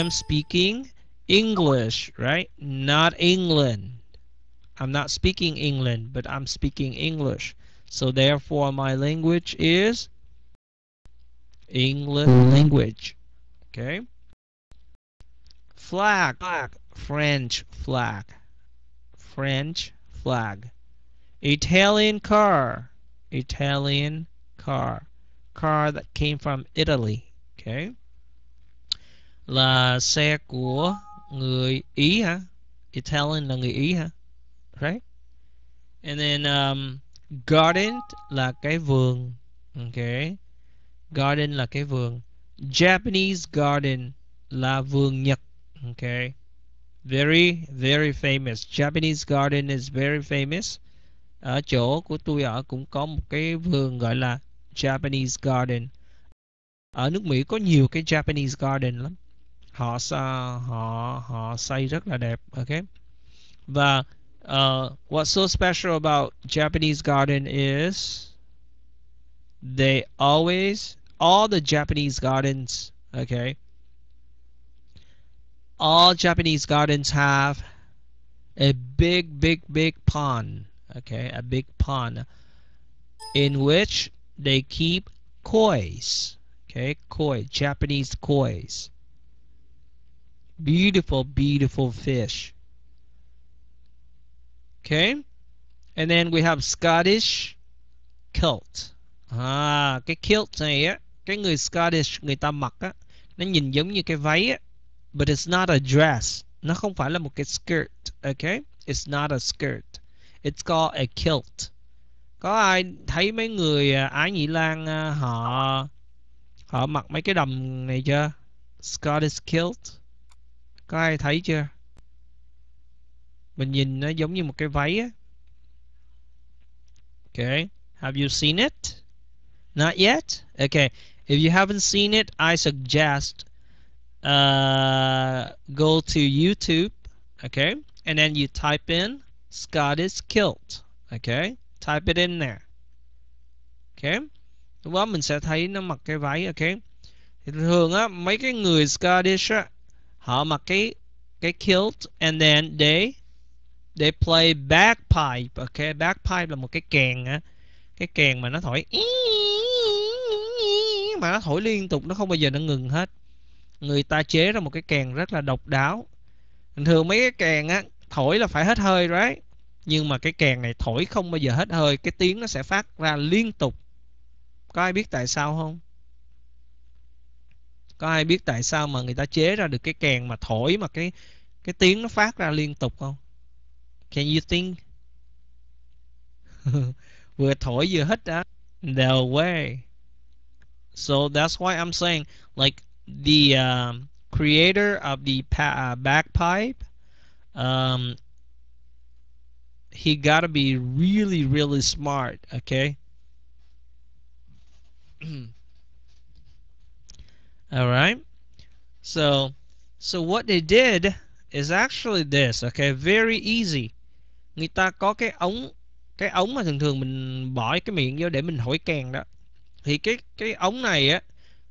am speaking English, right? Not England. I'm not speaking England, but I'm speaking English. So therefore, my language is English language. Okay. Flag, flag, French flag, French flag. Italian car, Italian car, car that came from Italy. Okay. là xe của người Ý hả? Italian là người Ý hả? Right? And then um, garden là cái vườn. Okay. Garden là cái vườn. Japanese garden là vườn Nhật. Okay. Very, very famous. Japanese garden is very famous. Ở chỗ của tôi ở cũng có một cái vườn gọi là Japanese garden. Ở nước Mỹ có nhiều cái Japanese garden lắm. họ họ họ xây rất là đẹp okay và uh, what's so special about Japanese garden is they always all the Japanese gardens okay all Japanese gardens have a big big big pond okay a big pond in which they keep koi's okay koi Japanese koi's Beautiful, beautiful fish. Okay? And then we have Scottish kilt. À, cái kilt này á, cái người Scottish người ta mặc á, nó nhìn giống như cái váy á, but it's not a dress. Nó không phải là một cái skirt, okay? It's not a skirt. It's called a kilt. Có ai thấy mấy người à, Ái Nhĩ Lan à, họ họ mặc mấy cái đầm này chưa? Scottish kilt có ai thấy chưa mình nhìn nó giống như một cái váy á okay have you seen it not yet okay if you haven't seen it I suggest uh, go to YouTube okay and then you type in Scottish kilt okay type it in there okay lúc đó mình sẽ thấy nó mặc cái váy ok thì thường á mấy cái người Scottish á họ mặc cái cái kilt and then they they play bagpipe ok bagpipe là một cái kèn á cái kèn mà nó thổi mà nó thổi liên tục nó không bao giờ nó ngừng hết người ta chế ra một cái kèn rất là độc đáo bình thường mấy cái kèn á thổi là phải hết hơi đấy right? nhưng mà cái kèn này thổi không bao giờ hết hơi cái tiếng nó sẽ phát ra liên tục có ai biết tại sao không có ai biết tại sao mà người ta chế ra được cái kèn mà thổi mà cái cái tiếng nó phát ra liên tục không can you think vừa thổi vừa hít á no way so that's why I'm saying like the um, creator of the uh, bagpipe um, he gotta be really really smart okay Alright, So, so what they did is actually this. Okay, very easy. Người ta có cái ống, cái ống mà thường thường mình bỏ cái miệng vô để mình thổi kèn đó. Thì cái cái ống này á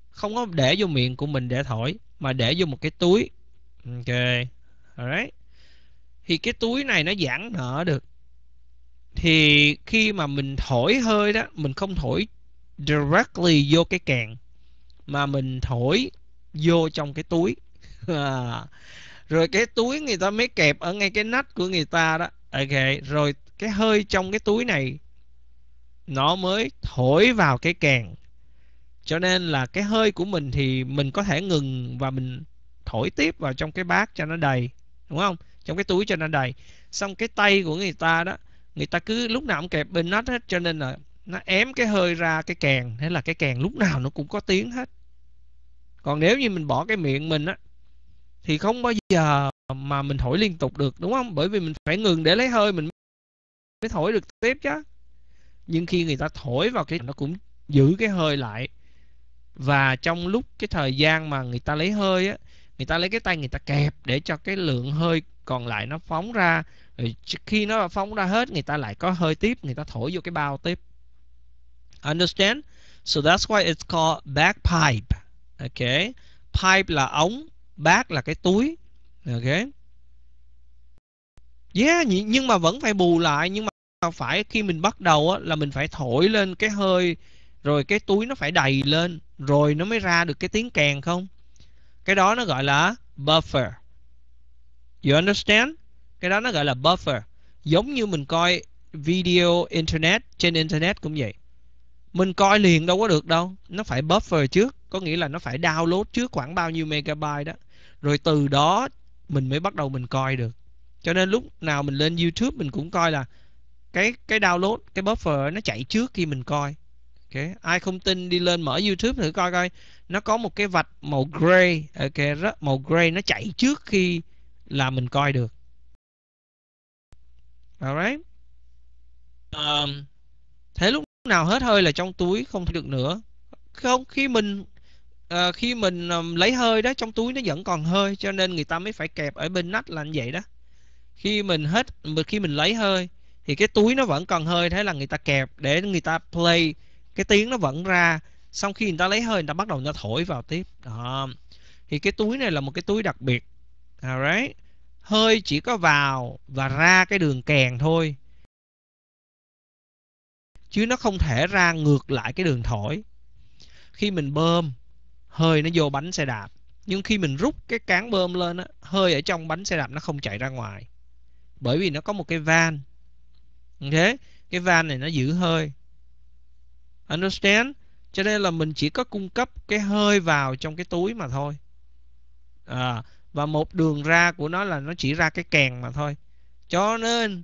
không có để vô miệng của mình để thổi mà để vô một cái túi. okay, Alright. Thì cái túi này nó giãn nở được. Thì khi mà mình thổi hơi đó, mình không thổi directly vô cái kèn mà mình thổi vô trong cái túi à, rồi cái túi người ta mới kẹp ở ngay cái nách của người ta đó ok rồi cái hơi trong cái túi này nó mới thổi vào cái kèn, cho nên là cái hơi của mình thì mình có thể ngừng và mình thổi tiếp vào trong cái bát cho nó đầy đúng không trong cái túi cho nó đầy xong cái tay của người ta đó người ta cứ lúc nào cũng kẹp bên nách hết cho nên là nó ém cái hơi ra cái kèn, thế là cái kèn lúc nào nó cũng có tiếng hết còn nếu như mình bỏ cái miệng mình á thì không bao giờ mà mình thổi liên tục được đúng không bởi vì mình phải ngừng để lấy hơi mình mới thổi được tiếp chứ nhưng khi người ta thổi vào cái nó cũng giữ cái hơi lại và trong lúc cái thời gian mà người ta lấy hơi á người ta lấy cái tay người ta kẹp để cho cái lượng hơi còn lại nó phóng ra rồi khi nó phóng ra hết người ta lại có hơi tiếp người ta thổi vô cái bao tiếp understand so that's why it's called bagpipe ok pipe là ống bát là cái túi ok yeah nhưng mà vẫn phải bù lại nhưng mà phải khi mình bắt đầu á, là mình phải thổi lên cái hơi rồi cái túi nó phải đầy lên rồi nó mới ra được cái tiếng kèn không cái đó nó gọi là buffer you understand cái đó nó gọi là buffer giống như mình coi video internet trên internet cũng vậy mình coi liền đâu có được đâu nó phải buffer trước có nghĩa là nó phải download trước khoảng bao nhiêu megabyte đó rồi từ đó mình mới bắt đầu mình coi được cho nên lúc nào mình lên YouTube mình cũng coi là cái cái download cái buffer nó chạy trước khi mình coi ok ai không tin đi lên mở YouTube thử coi coi nó có một cái vạch màu gray ok rất màu gray nó chạy trước khi là mình coi được alright um, thế lúc nào hết hơi là trong túi không được nữa không khi mình à, khi mình um, lấy hơi đó trong túi nó vẫn còn hơi cho nên người ta mới phải kẹp ở bên nách là như vậy đó khi mình hết khi mình lấy hơi thì cái túi nó vẫn còn hơi thế là người ta kẹp để người ta play cái tiếng nó vẫn ra xong khi người ta lấy hơi người ta bắt đầu người ta thổi vào tiếp đó thì cái túi này là một cái túi đặc biệt alright hơi chỉ có vào và ra cái đường kèn thôi chứ nó không thể ra ngược lại cái đường thổi khi mình bơm hơi nó vô bánh xe đạp nhưng khi mình rút cái cán bơm lên á, hơi ở trong bánh xe đạp nó không chạy ra ngoài bởi vì nó có một cái van thế cái van này nó giữ hơi understand cho nên là mình chỉ có cung cấp cái hơi vào trong cái túi mà thôi à, và một đường ra của nó là nó chỉ ra cái kèn mà thôi cho nên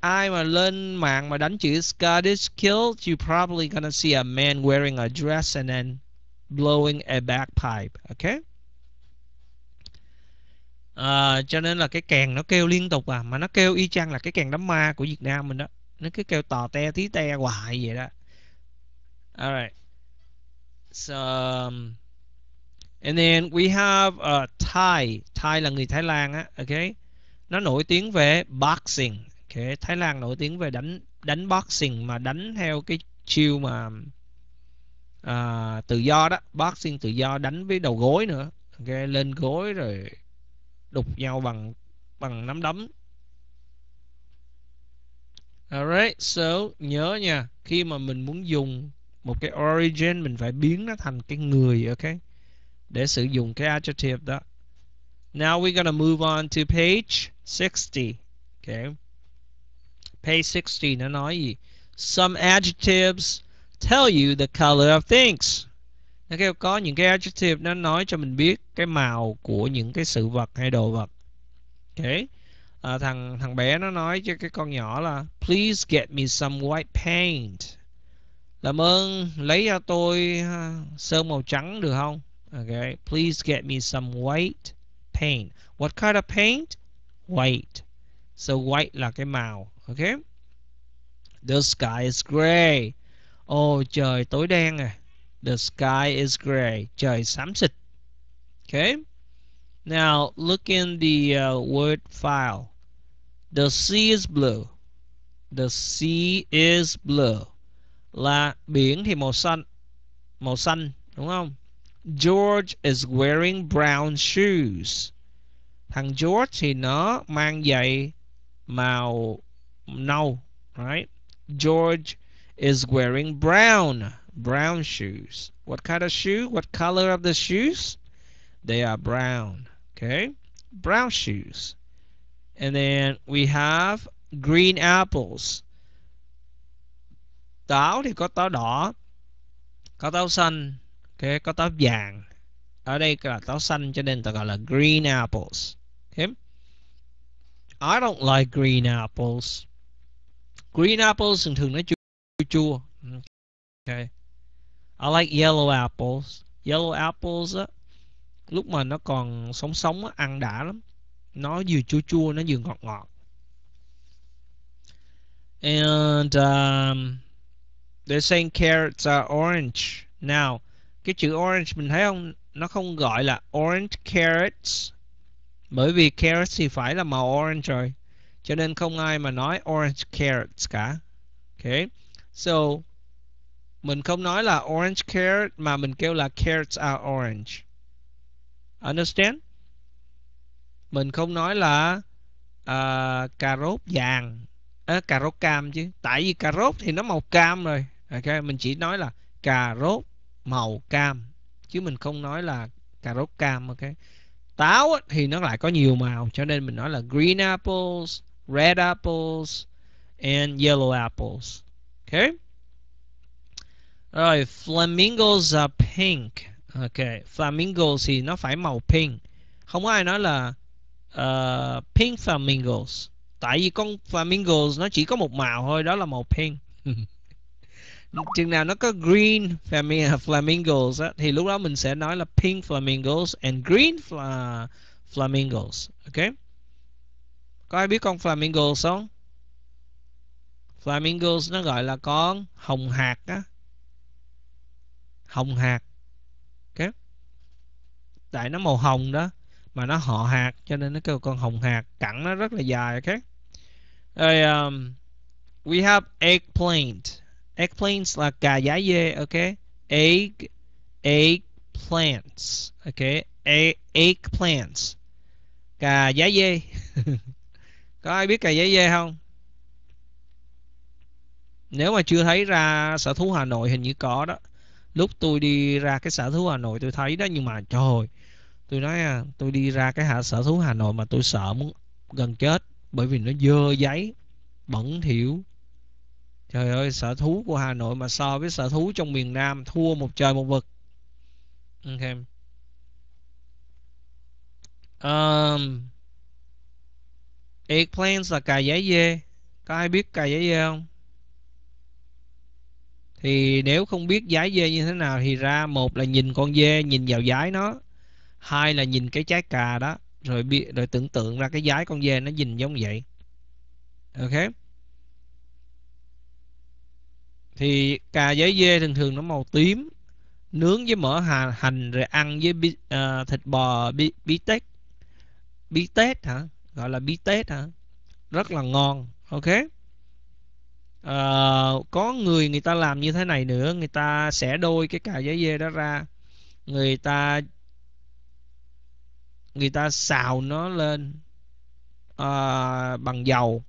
ai mà lên mạng mà đánh chữ Scottish kilt you probably gonna see a man wearing a dress and then blowing a bagpipe okay? à, cho nên là cái kèn nó kêu liên tục à mà nó kêu y chang là cái kèn đám ma của Việt Nam mình đó nó cứ kêu tò te tí te hoài vậy đó alright so um, and then we have uh, Thai Thai là người Thái Lan á okay? nó nổi tiếng về boxing okay? Thái Lan nổi tiếng về đánh đánh boxing mà đánh theo cái chiêu mà à, tự do đó bác xin tự do đánh với đầu gối nữa okay, lên gối rồi đục nhau bằng bằng nắm đấm Alright, so nhớ nha Khi mà mình muốn dùng một cái origin Mình phải biến nó thành cái người ok Để sử dụng cái adjective đó Now we're gonna move on to page 60 okay. Page 60 nó nói gì Some adjectives tell you the color of things nó kêu có những cái adjective nó nói cho mình biết cái màu của những cái sự vật hay đồ vật ok à, thằng thằng bé nó nói cho cái con nhỏ là please get me some white paint làm ơn lấy cho tôi sơn màu trắng được không ok please get me some white paint what kind of paint white so white là cái màu ok the sky is gray Ồ trời tối đen à The sky is gray Trời xám xịt Okay Now look in the uh, word file The sea is blue The sea is blue Là biển thì màu xanh Màu xanh đúng không George is wearing brown shoes Thằng George thì nó mang giày màu nâu right? George is wearing brown, brown shoes. What kind of shoe? What color of the shoes? They are brown, okay? Brown shoes. And then we have green apples. Táo thì có táo đỏ, có táo xanh, okay? có táo vàng. Ở đây là táo xanh cho nên ta gọi là green apples. Okay? I don't like green apples. Green apples thường thường nó chua. Okay. I like yellow apples. Yellow apples á, lúc mà nó còn sống sống á, ăn đã lắm. Nó vừa chua chua, nó vừa ngọt ngọt. And um, they're saying carrots are orange. Now, cái chữ orange mình thấy không? Nó không gọi là orange carrots. Bởi vì carrots thì phải là màu orange rồi. Cho nên không ai mà nói orange carrots cả. Okay. So mình không nói là orange carrot mà mình kêu là carrots are orange. Understand? Mình không nói là uh, cà rốt vàng, à, cà rốt cam chứ. Tại vì cà rốt thì nó màu cam rồi. Ok, mình chỉ nói là cà rốt màu cam chứ mình không nói là cà rốt cam ok táo thì nó lại có nhiều màu cho nên mình nói là green apples red apples and yellow apples Okay. Rồi, right, flamingos are pink. Ok, flamingos thì nó phải màu pink. Không ai nói là uh, pink flamingos. Tại vì con flamingos nó chỉ có một màu thôi, đó là màu pink. Chừng nào nó có green flamingos á, thì lúc đó mình sẽ nói là pink flamingos and green fla flamingos. Ok? Có ai biết con flamingos không? flamingos nó gọi là con hồng hạt á hồng hạt, okay. tại nó màu hồng đó mà nó họ hạt cho nên nó kêu con hồng hạt cẳng nó rất là dài okay rồi um, we have eggplant eggplants là cà giá dê okay egg eggplants okay e eggplants cà giá dê có ai biết cà giá dê không nếu mà chưa thấy ra sở thú Hà Nội hình như có đó lúc tôi đi ra cái sở thú Hà Nội tôi thấy đó nhưng mà trời tôi nói à, tôi đi ra cái hạ sở thú Hà Nội mà tôi sợ muốn gần chết bởi vì nó dơ giấy bẩn thỉu trời ơi sở thú của Hà Nội mà so với sở thú trong miền Nam thua một trời một vực ok um, eggplants là cà giấy dê có ai biết cà giấy dê không thì nếu không biết giái dê như thế nào thì ra một là nhìn con dê nhìn vào giái nó hai là nhìn cái trái cà đó rồi bị rồi tưởng tượng ra cái giái con dê nó nhìn giống vậy ok thì cà giấy dê thường thường nó màu tím nướng với mỡ hà hành rồi ăn với bí, uh, à, thịt bò bí, bí tết bí tết hả gọi là bí tết hả rất là ngon ok uh, có người người ta làm như thế này nữa người ta sẽ đôi cái cà giấy dê đó ra người ta người ta xào nó lên uh, bằng dầu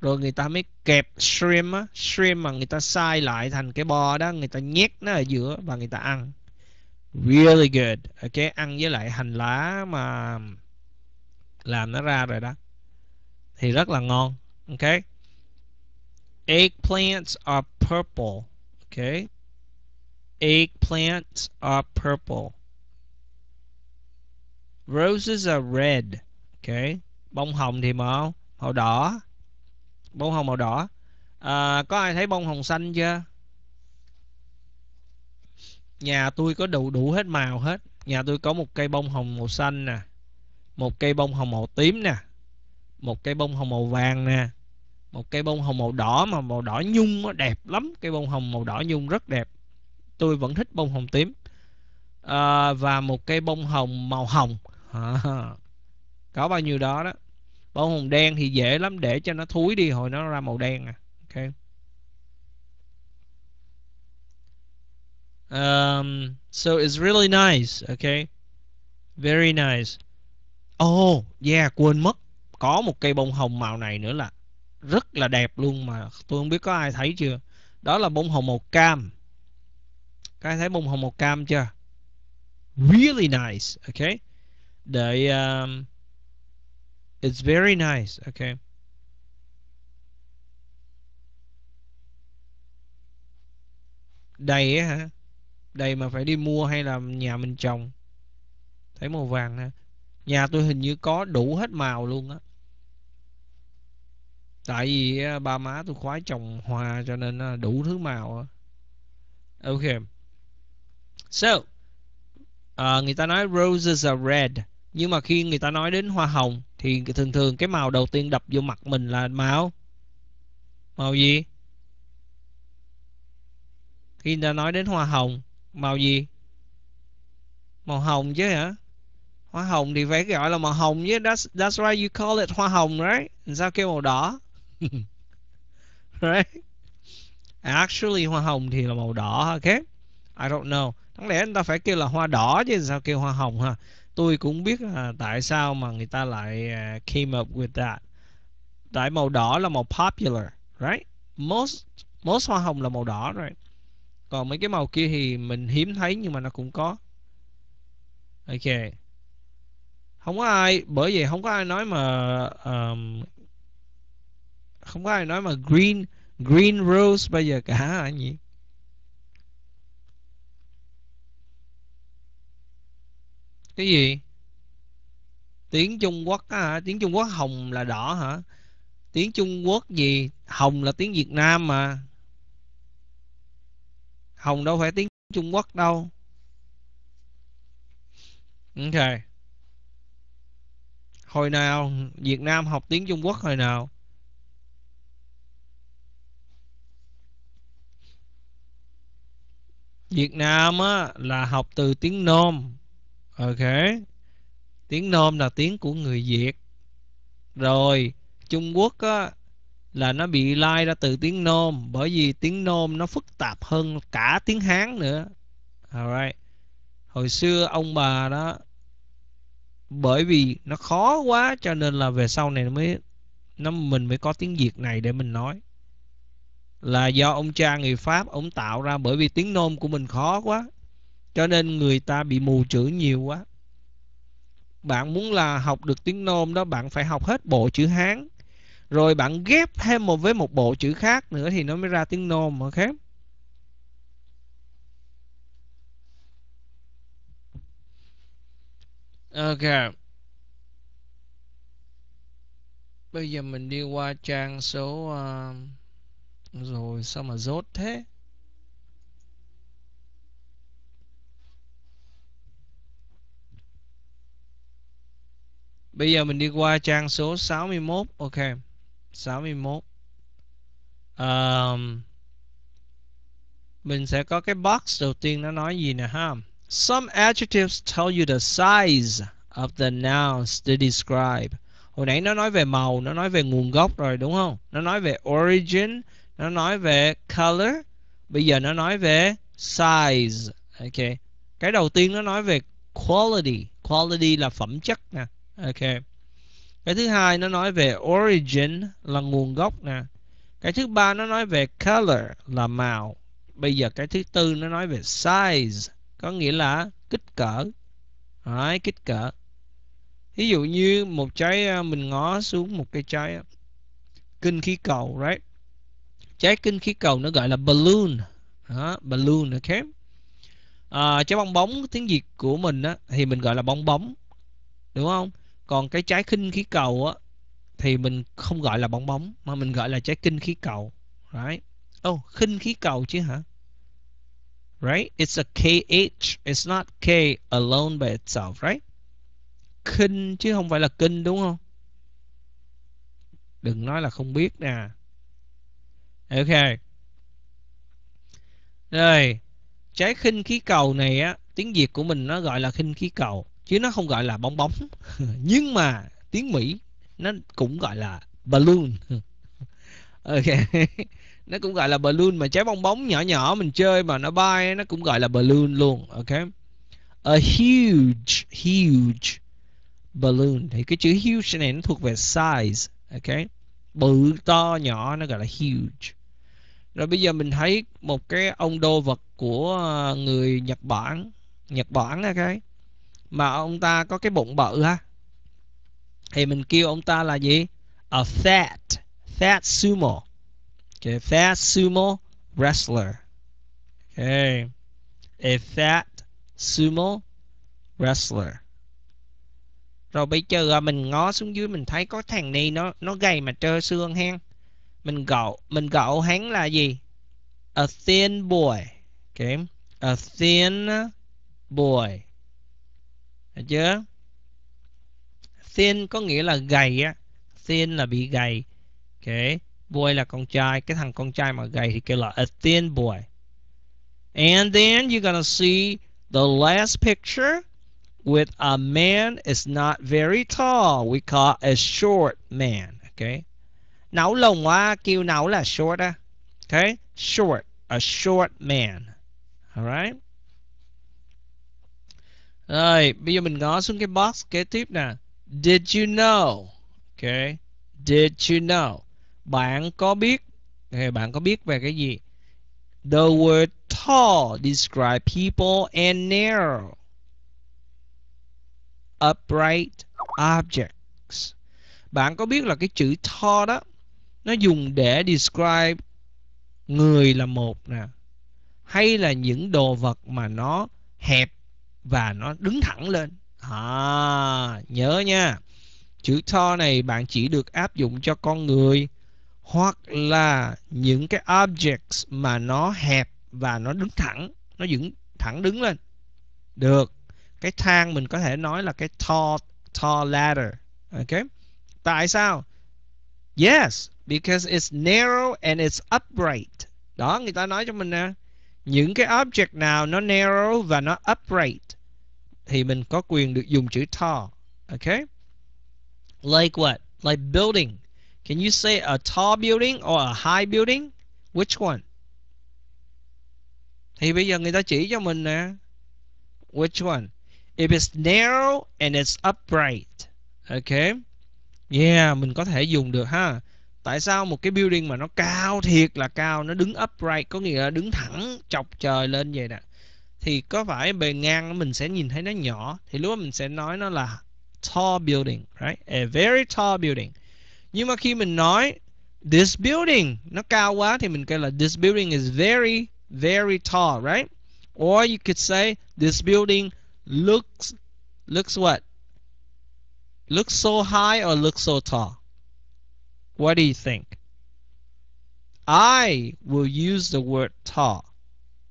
rồi người ta mới kẹp shrimp á shrimp mà người ta sai lại thành cái bò đó người ta nhét nó ở giữa và người ta ăn really good ok ăn với lại hành lá mà làm nó ra rồi đó thì rất là ngon ok Eggplants are purple. Okay? Eggplants are purple. Roses are red. Okay? Bông hồng thì màu màu đỏ. Bông hồng màu đỏ. À, có ai thấy bông hồng xanh chưa? Nhà tôi có đủ đủ hết màu hết. Nhà tôi có một cây bông hồng màu xanh nè. Một cây bông hồng màu tím nè. Một cây bông hồng màu vàng nè một cây bông hồng màu đỏ mà màu đỏ nhung nó đẹp lắm cây bông hồng màu đỏ nhung rất đẹp tôi vẫn thích bông hồng tím à, và một cây bông hồng màu hồng à, có bao nhiêu đó đó bông hồng đen thì dễ lắm để cho nó thúi đi hồi nó ra màu đen à ok um, so it's really nice okay very nice oh yeah quên mất có một cây bông hồng màu này nữa là rất là đẹp luôn mà tôi không biết có ai thấy chưa đó là bông hồng màu cam các ai thấy bông hồng màu cam chưa really nice okay they um, it's very nice okay đầy hả đầy mà phải đi mua hay là nhà mình trồng thấy màu vàng ha nhà tôi hình như có đủ hết màu luôn á tại vì ba má tôi khoái trồng hoa cho nên đủ thứ màu ok so uh, người ta nói roses are red nhưng mà khi người ta nói đến hoa hồng thì thường thường cái màu đầu tiên đập vô mặt mình là màu màu gì khi người ta nói đến hoa hồng màu gì màu hồng chứ hả hoa hồng thì phải gọi là màu hồng chứ that's that's why you call it hoa hồng right sao kêu màu đỏ right? Actually hoa hồng thì là màu đỏ ha okay? I don't know. Đáng lẽ người ta phải kêu là hoa đỏ chứ sao kêu hoa hồng ha. Tôi cũng biết là tại sao mà người ta lại uh, came up with that. Tại màu đỏ là màu popular, right? Most most hoa hồng là màu đỏ rồi. Right? Còn mấy cái màu kia thì mình hiếm thấy nhưng mà nó cũng có. Ok. Không có ai bởi vì không có ai nói mà um, không có ai nói mà green green rose bây giờ cả anh nhỉ cái gì tiếng trung quốc á tiếng trung quốc hồng là đỏ hả tiếng trung quốc gì hồng là tiếng việt nam mà hồng đâu phải tiếng trung quốc đâu ok hồi nào việt nam học tiếng trung quốc hồi nào Việt Nam á, là học từ tiếng Nôm Ok Tiếng Nôm là tiếng của người Việt Rồi Trung Quốc á, là nó bị lai ra từ tiếng Nôm Bởi vì tiếng Nôm nó phức tạp hơn cả tiếng Hán nữa Alright Hồi xưa ông bà đó Bởi vì nó khó quá cho nên là về sau này mới nó mình mới có tiếng Việt này để mình nói là do ông cha người pháp ông tạo ra bởi vì tiếng nôm của mình khó quá cho nên người ta bị mù chữ nhiều quá bạn muốn là học được tiếng nôm đó bạn phải học hết bộ chữ hán rồi bạn ghép thêm một với một bộ chữ khác nữa thì nó mới ra tiếng nôm ok ok bây giờ mình đi qua trang số uh, rồi sao mà dốt thế Bây giờ mình đi qua trang số 61 Ok 61 um, Mình sẽ có cái box đầu tiên nó nói gì nè ha Some adjectives tell you the size of the nouns they describe Hồi nãy nó nói về màu, nó nói về nguồn gốc rồi đúng không? Nó nói về origin, nó nói về color bây giờ nó nói về size ok cái đầu tiên nó nói về quality quality là phẩm chất nè ok cái thứ hai nó nói về origin là nguồn gốc nè cái thứ ba nó nói về color là màu bây giờ cái thứ tư nó nói về size có nghĩa là kích cỡ Đấy, kích cỡ ví dụ như một trái à, mình ngó xuống một cái trái à, kinh khí cầu right trái kinh khí cầu nó gọi là balloon đó, balloon ok à, trái bong bóng tiếng việt của mình á, thì mình gọi là bong bóng đúng không còn cái trái kinh khí cầu á, thì mình không gọi là bong bóng mà mình gọi là trái kinh khí cầu right oh kinh khí cầu chứ hả right it's a kh it's not k alone by itself right khinh chứ không phải là kinh đúng không đừng nói là không biết nè ok rồi trái khinh khí cầu này á tiếng việt của mình nó gọi là khinh khí cầu chứ nó không gọi là bóng bóng nhưng mà tiếng mỹ nó cũng gọi là balloon ok nó cũng gọi là balloon mà trái bong bóng nhỏ nhỏ mình chơi mà nó bay nó cũng gọi là balloon luôn ok a huge huge balloon thì cái chữ huge này nó thuộc về size ok bự to nhỏ nó gọi là huge rồi bây giờ mình thấy một cái ông đô vật của ờ, người nhật bản nhật bản á cái mà ông ta có cái bụng bự ha thì mình kêu ông ta là gì a fat fat sumo okay, fat sumo wrestler okay. a fat sumo wrestler rồi bây giờ mình ngó xuống dưới mình thấy có thằng này nó nó gầy mà trơ xương hen mình gọi mình gọi hắn là gì a thin boy okay a thin boy được chưa thin có nghĩa là gầy á thin là bị gầy okay boy là con trai cái thằng con trai mà gầy thì kêu là a thin boy and then you're gonna see the last picture with a man is not very tall we call a short man okay Nấu lồng á, kêu nấu là short á. Okay? Short. A short man. Alright. Rồi, bây giờ mình ngó xuống cái box kế tiếp nè. Did you know? Okay. Did you know? Bạn có biết okay, bạn có biết về cái gì? The word tall describe people and narrow upright objects. Bạn có biết là cái chữ tall đó nó dùng để describe người là một nè hay là những đồ vật mà nó hẹp và nó đứng thẳng lên à, nhớ nha chữ to này bạn chỉ được áp dụng cho con người hoặc là những cái objects mà nó hẹp và nó đứng thẳng nó dựng thẳng đứng lên được cái thang mình có thể nói là cái tall tall ladder ok tại sao yes because it's narrow and it's upright đó người ta nói cho mình nè những cái object nào nó narrow và nó upright thì mình có quyền được dùng chữ tall okay like what like building can you say a tall building or a high building which one thì bây giờ người ta chỉ cho mình nè which one if it's narrow and it's upright okay yeah mình có thể dùng được ha tại sao một cái building mà nó cao thiệt là cao nó đứng upright có nghĩa là đứng thẳng chọc trời lên vậy nè thì có phải bề ngang mình sẽ nhìn thấy nó nhỏ thì lúc đó mình sẽ nói nó là tall building right a very tall building nhưng mà khi mình nói this building nó cao quá thì mình kêu là this building is very very tall right or you could say this building looks looks what looks so high or looks so tall What do you think? I will use the word tall.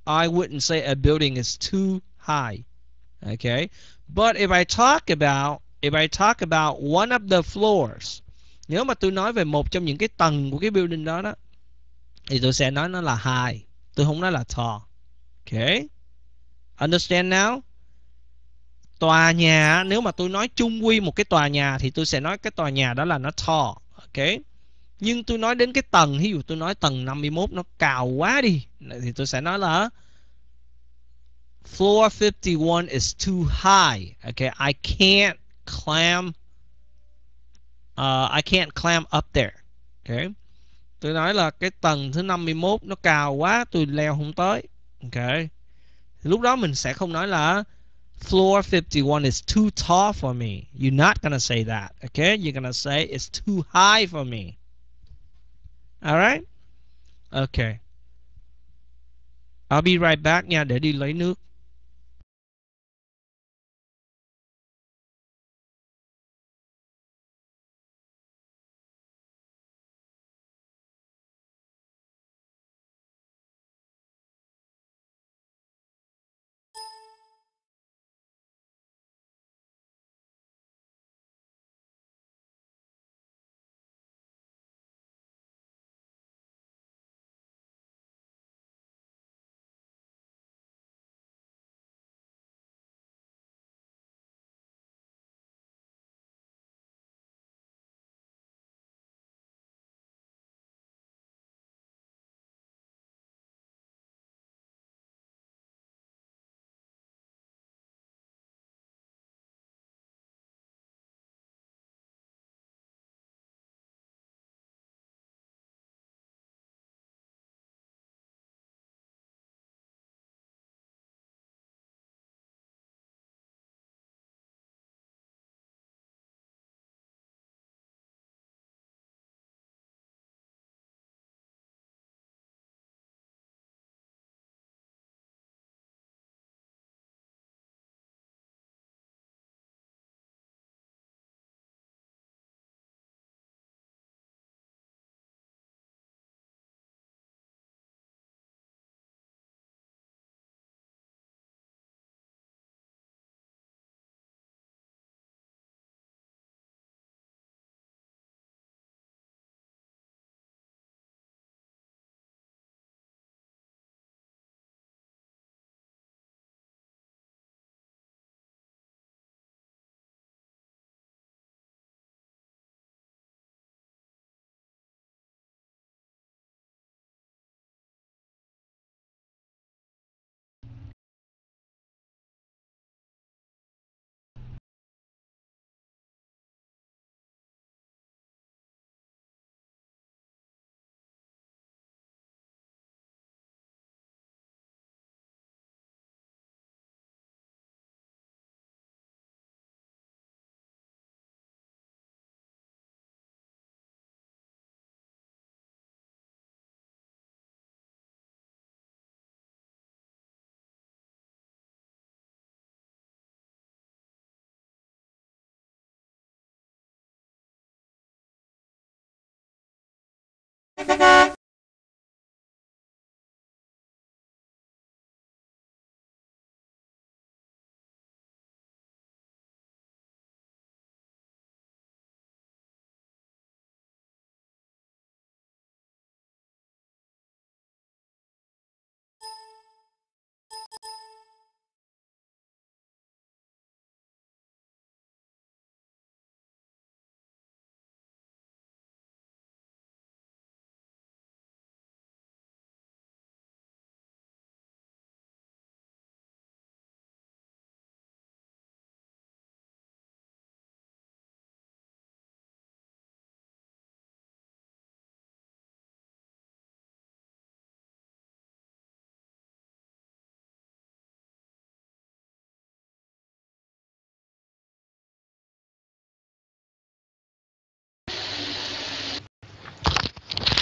I wouldn't say a building is too high. Okay? But if I talk about if I talk about one of the floors, nếu mà tôi nói về một trong những cái tầng của cái building đó đó thì tôi sẽ nói nó là high, tôi không nói là tall. Okay? Understand now? Tòa nhà nếu mà tôi nói chung quy một cái tòa nhà thì tôi sẽ nói cái tòa nhà đó là nó tall, okay? nhưng tôi nói đến cái tầng ví dụ tôi nói tầng 51 nó cao quá đi thì tôi sẽ nói là floor 51 is too high okay I can't climb uh, I can't climb up there okay tôi nói là cái tầng thứ 51 nó cao quá tôi leo không tới okay lúc đó mình sẽ không nói là floor 51 is too tall for me. You're not gonna say that. Okay? You're gonna say it's too high for me. Alright? Okay. I'll be right back Yeah, để đi lấy nước. Thank you.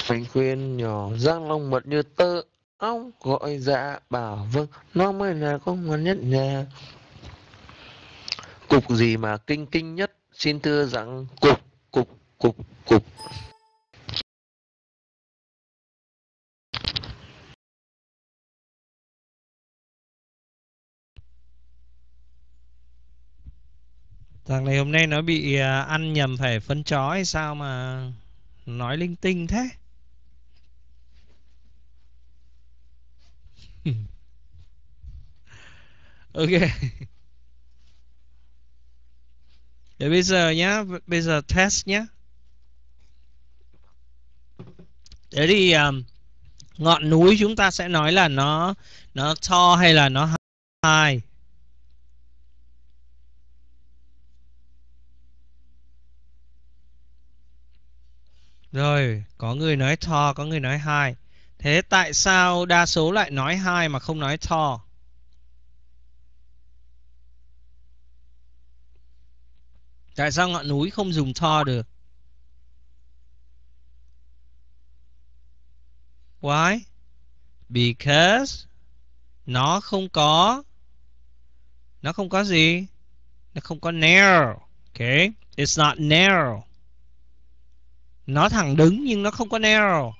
Phanh khuyên nhỏ giang long mật như tơ ông gọi dạ bảo vâng nó mới là con ngoan nhất nhà cục gì mà kinh kinh nhất xin thưa rằng cục cục cục cục Thằng này hôm nay nó bị à, ăn nhầm phải phân chó hay sao mà nói linh tinh thế? ok Để bây giờ nhá Bây giờ test nhá Thế thì um, ngọn núi chúng ta sẽ nói là nó nó to hay là nó hai? Rồi, có người nói to, có người nói high Thế tại sao đa số lại nói hai mà không nói to? Tại sao ngọn núi không dùng to được? Why? Because nó không có nó không có gì? Nó không có narrow. Okay? It's not narrow. Nó thẳng đứng nhưng nó không có narrow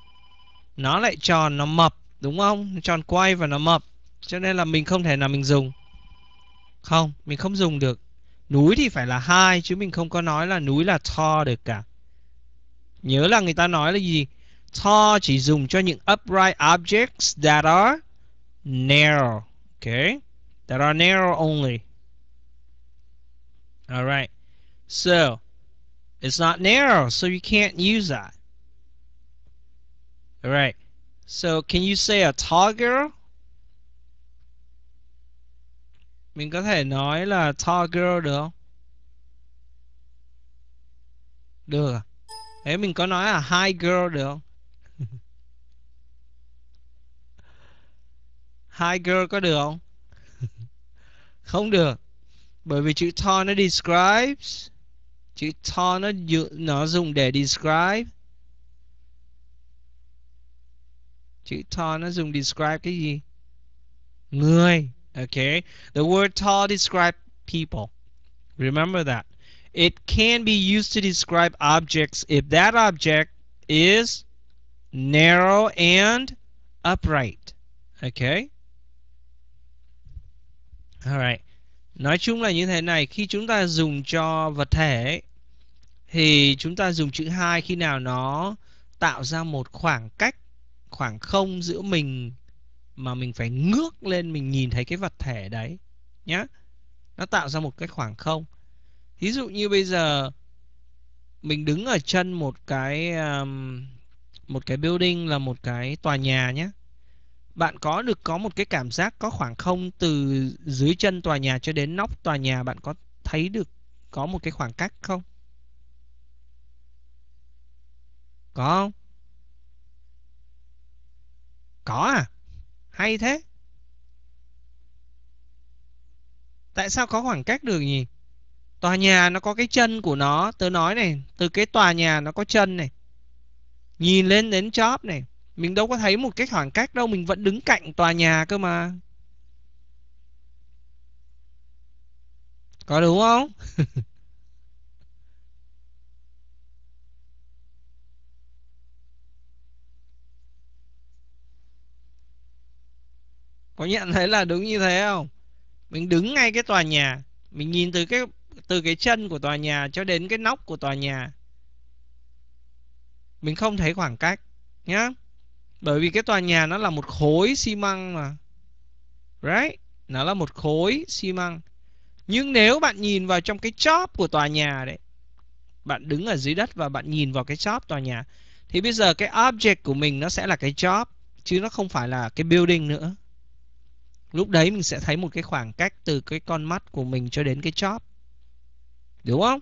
nó lại tròn nó mập đúng không tròn quay và nó mập cho nên là mình không thể nào mình dùng không mình không dùng được núi thì phải là hai chứ mình không có nói là núi là to được cả nhớ là người ta nói là gì to chỉ dùng cho những upright objects that are narrow okay that are narrow only Alright, so it's not narrow so you can't use that All right. So can you say a tall girl? Mình có thể nói là tall girl được không? Được à? Thế mình có nói là high girl được không? high girl có được không? không được. Bởi vì chữ tall nó describes. Chữ tall nó, nó dùng để describe chữ tall nó dùng describe cái gì người okay the word tall describe people remember that it can be used to describe objects if that object is narrow and upright okay alright nói chung là như thế này khi chúng ta dùng cho vật thể thì chúng ta dùng chữ hai khi nào nó tạo ra một khoảng cách khoảng không giữa mình mà mình phải ngước lên mình nhìn thấy cái vật thể đấy nhá nó tạo ra một cái khoảng không thí dụ như bây giờ mình đứng ở chân một cái um, một cái building là một cái tòa nhà nhé bạn có được có một cái cảm giác có khoảng không từ dưới chân tòa nhà cho đến nóc tòa nhà bạn có thấy được có một cái khoảng cách không có không có à? Hay thế. Tại sao có khoảng cách được nhỉ? Tòa nhà nó có cái chân của nó, tớ nói này, từ cái tòa nhà nó có chân này. Nhìn lên đến chóp này, mình đâu có thấy một cái khoảng cách đâu, mình vẫn đứng cạnh tòa nhà cơ mà. Có đúng không? có nhận thấy là đúng như thế không mình đứng ngay cái tòa nhà mình nhìn từ cái từ cái chân của tòa nhà cho đến cái nóc của tòa nhà mình không thấy khoảng cách nhá bởi vì cái tòa nhà nó là một khối xi măng mà right nó là một khối xi măng nhưng nếu bạn nhìn vào trong cái chóp của tòa nhà đấy bạn đứng ở dưới đất và bạn nhìn vào cái chóp tòa nhà thì bây giờ cái object của mình nó sẽ là cái chóp chứ nó không phải là cái building nữa lúc đấy mình sẽ thấy một cái khoảng cách từ cái con mắt của mình cho đến cái chóp đúng không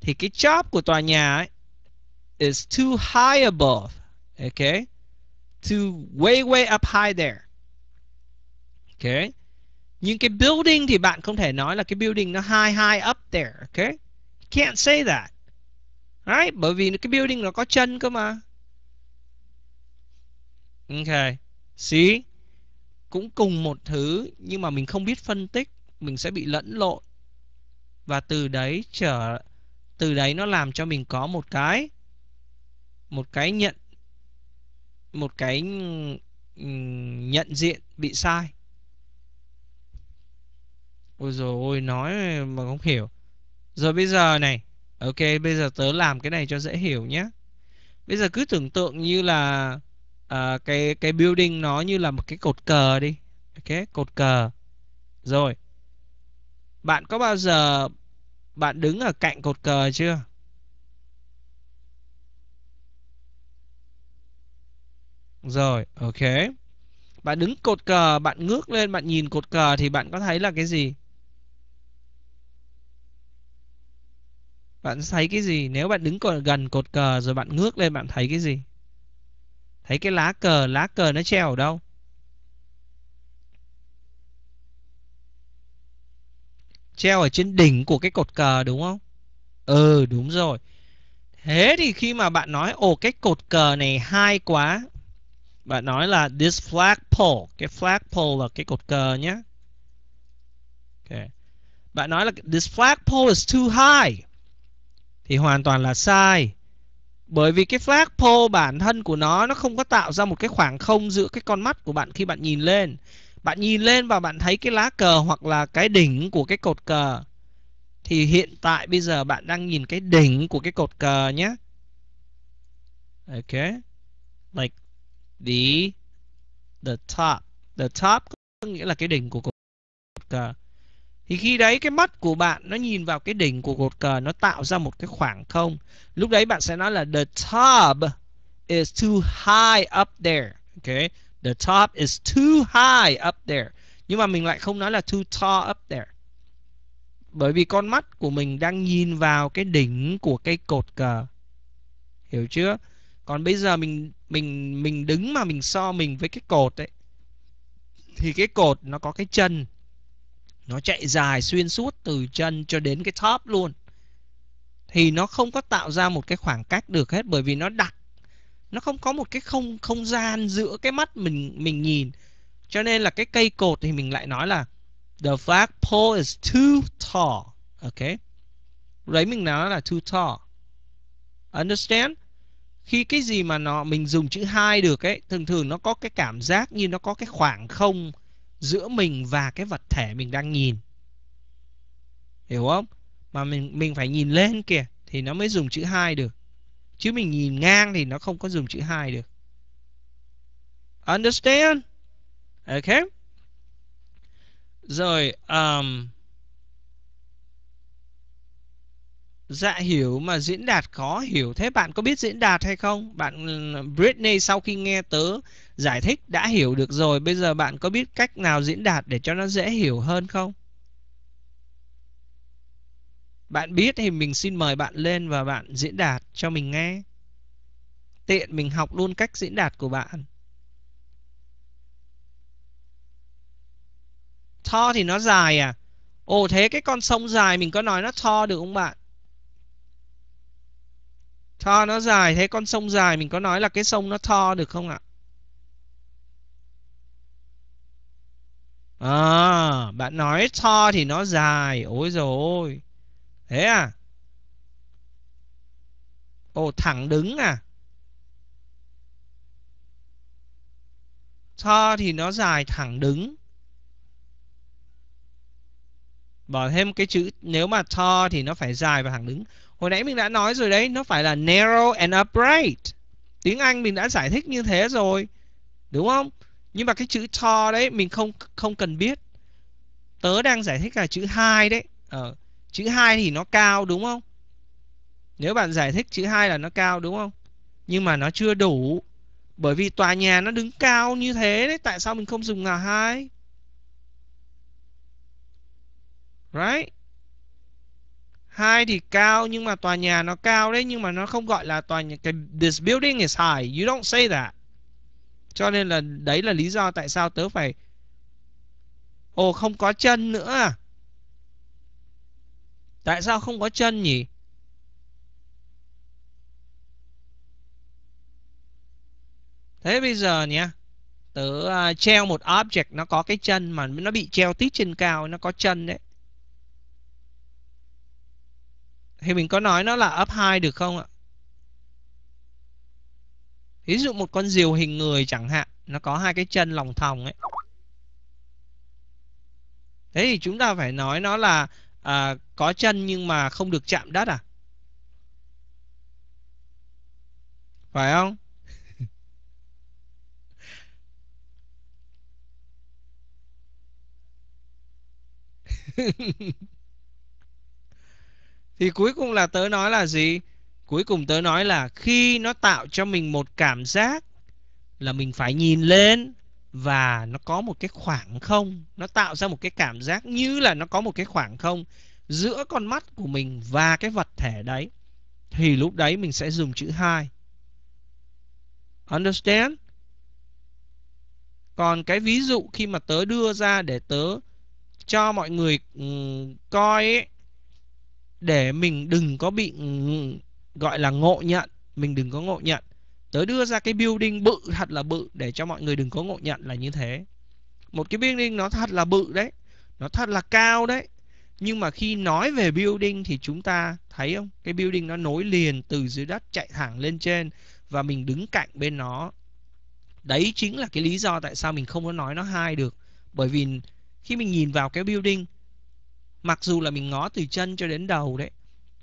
thì cái chóp của tòa nhà ấy is too high above okay too way way up high there okay nhưng cái building thì bạn không thể nói là cái building nó high high up there okay can't say that right bởi vì cái building nó có chân cơ mà okay see cũng cùng một thứ nhưng mà mình không biết phân tích mình sẽ bị lẫn lộn và từ đấy trở từ đấy nó làm cho mình có một cái một cái nhận một cái nhận diện bị sai ôi rồi ôi nói mà không hiểu rồi bây giờ này ok bây giờ tớ làm cái này cho dễ hiểu nhé bây giờ cứ tưởng tượng như là uh, cái cái building nó như là một cái cột cờ đi ok cột cờ rồi bạn có bao giờ bạn đứng ở cạnh cột cờ chưa rồi ok bạn đứng cột cờ bạn ngước lên bạn nhìn cột cờ thì bạn có thấy là cái gì bạn thấy cái gì nếu bạn đứng còn gần cột cờ rồi bạn ngước lên bạn thấy cái gì Thấy cái lá cờ Lá cờ nó treo ở đâu Treo ở trên đỉnh của cái cột cờ đúng không Ừ đúng rồi Thế thì khi mà bạn nói Ồ cái cột cờ này hay quá Bạn nói là This flagpole Cái flagpole là cái cột cờ nhé okay. Bạn nói là This flagpole is too high Thì hoàn toàn là sai bởi vì cái flag pole bản thân của nó nó không có tạo ra một cái khoảng không giữa cái con mắt của bạn khi bạn nhìn lên bạn nhìn lên và bạn thấy cái lá cờ hoặc là cái đỉnh của cái cột cờ thì hiện tại bây giờ bạn đang nhìn cái đỉnh của cái cột cờ nhé ok like the the top the top có nghĩa là cái đỉnh của cột cờ thì khi đấy cái mắt của bạn nó nhìn vào cái đỉnh của cột cờ nó tạo ra một cái khoảng không lúc đấy bạn sẽ nói là the top is too high up there okay the top is too high up there nhưng mà mình lại không nói là too tall up there bởi vì con mắt của mình đang nhìn vào cái đỉnh của cái cột cờ hiểu chưa còn bây giờ mình mình mình đứng mà mình so mình với cái cột ấy thì cái cột nó có cái chân nó chạy dài xuyên suốt từ chân cho đến cái top luôn thì nó không có tạo ra một cái khoảng cách được hết bởi vì nó đặt nó không có một cái không không gian giữa cái mắt mình mình nhìn cho nên là cái cây cột thì mình lại nói là the flag pole is too tall ok lấy mình nói là too tall understand khi cái gì mà nó mình dùng chữ hai được ấy thường thường nó có cái cảm giác như nó có cái khoảng không giữa mình và cái vật thể mình đang nhìn hiểu không mà mình mình phải nhìn lên kìa thì nó mới dùng chữ hai được chứ mình nhìn ngang thì nó không có dùng chữ hai được understand okay rồi um, Dạ hiểu mà diễn đạt khó hiểu Thế bạn có biết diễn đạt hay không? Bạn ừ, Britney sau khi nghe tớ giải thích đã hiểu được rồi Bây giờ bạn có biết cách nào diễn đạt để cho nó dễ hiểu hơn không? Bạn biết thì mình xin mời bạn lên và bạn diễn đạt cho mình nghe Tiện mình học luôn cách diễn đạt của bạn Tho thì nó dài à? Ồ thế cái con sông dài mình có nói nó tho được không bạn? Tho nó dài Thế con sông dài mình có nói là cái sông nó tho được không ạ? À bạn nói tho thì nó dài Ôi rồi Thế à Ồ thẳng đứng à Tho thì nó dài thẳng đứng Bỏ thêm cái chữ Nếu mà tho thì nó phải dài và thẳng đứng Hồi nãy mình đã nói rồi đấy, nó phải là narrow and upright. Tiếng Anh mình đã giải thích như thế rồi. Đúng không? Nhưng mà cái chữ to đấy mình không không cần biết. Tớ đang giải thích là chữ hai đấy. Ờ, chữ hai thì nó cao đúng không? Nếu bạn giải thích chữ hai là nó cao đúng không? Nhưng mà nó chưa đủ. Bởi vì tòa nhà nó đứng cao như thế đấy, tại sao mình không dùng là hai? Right? hai thì cao nhưng mà tòa nhà nó cao đấy nhưng mà nó không gọi là tòa nhà cái this building is high you don't say that cho nên là đấy là lý do tại sao tớ phải ồ không có chân nữa à? tại sao không có chân nhỉ thế bây giờ nhé tớ à, treo một object nó có cái chân mà nó bị treo tít trên cao nó có chân đấy thì mình có nói nó là up high được không ạ ví dụ một con diều hình người chẳng hạn nó có hai cái chân lòng thòng ấy thế thì chúng ta phải nói nó là à, có chân nhưng mà không được chạm đất à phải không thì cuối cùng là tớ nói là gì cuối cùng tớ nói là khi nó tạo cho mình một cảm giác là mình phải nhìn lên và nó có một cái khoảng không nó tạo ra một cái cảm giác như là nó có một cái khoảng không giữa con mắt của mình và cái vật thể đấy thì lúc đấy mình sẽ dùng chữ hai understand còn cái ví dụ khi mà tớ đưa ra để tớ cho mọi người ừ, coi ấy, để mình đừng có bị ừ, gọi là ngộ nhận mình đừng có ngộ nhận tớ đưa ra cái building bự thật là bự để cho mọi người đừng có ngộ nhận là như thế một cái building nó thật là bự đấy nó thật là cao đấy nhưng mà khi nói về building thì chúng ta thấy không cái building nó nối liền từ dưới đất chạy thẳng lên trên và mình đứng cạnh bên nó đấy chính là cái lý do tại sao mình không có nói nó hai được bởi vì khi mình nhìn vào cái building mặc dù là mình ngó từ chân cho đến đầu đấy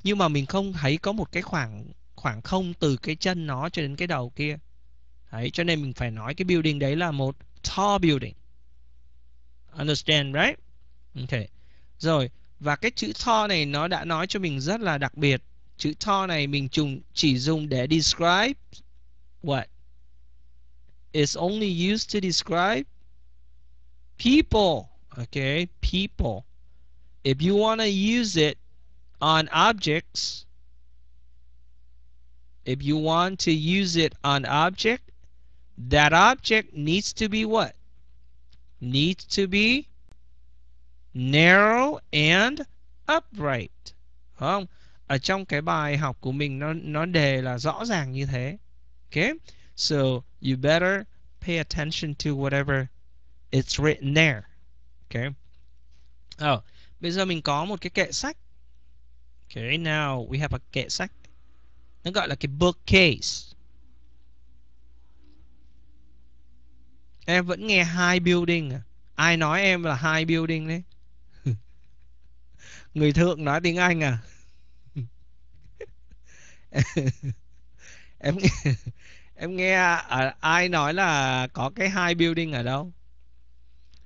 nhưng mà mình không thấy có một cái khoảng khoảng không từ cái chân nó cho đến cái đầu kia đấy cho nên mình phải nói cái building đấy là một tall building understand right ok rồi và cái chữ tall này nó đã nói cho mình rất là đặc biệt chữ tall này mình dùng chỉ dùng để describe what is only used to describe people okay people if you want to use it on objects, if you want to use it on object, that object needs to be what? Needs to be narrow and upright. không? Ở trong cái bài học của mình nó nó đề là rõ ràng như thế. Okay? So you better pay attention to whatever it's written there. Okay? Oh, Bây giờ mình có một cái kệ sách. Okay, now we have a kệ sách. Nó gọi là cái bookcase. Em vẫn nghe high building à? Ai nói em là high building đấy? Người thượng nói tiếng Anh à? em em nghe à, ai nói là có cái high building ở đâu?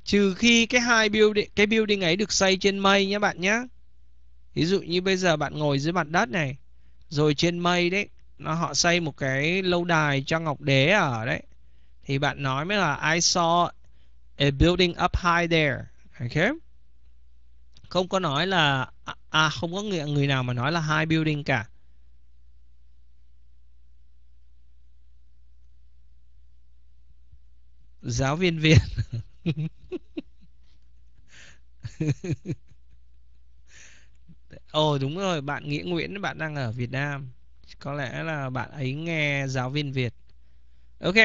trừ khi cái hai building cái building ấy được xây trên mây nhé bạn nhé ví dụ như bây giờ bạn ngồi dưới mặt đất này rồi trên mây đấy nó họ xây một cái lâu đài cho ngọc đế ở đấy thì bạn nói mới là I saw a building up high there ok không có nói là à, à không có người, người nào mà nói là high building cả giáo viên viên Ồ đúng rồi, bạn Nghĩa Nguyễn bạn đang ở Việt Nam. Có lẽ là bạn ấy nghe giáo viên Việt. Ok.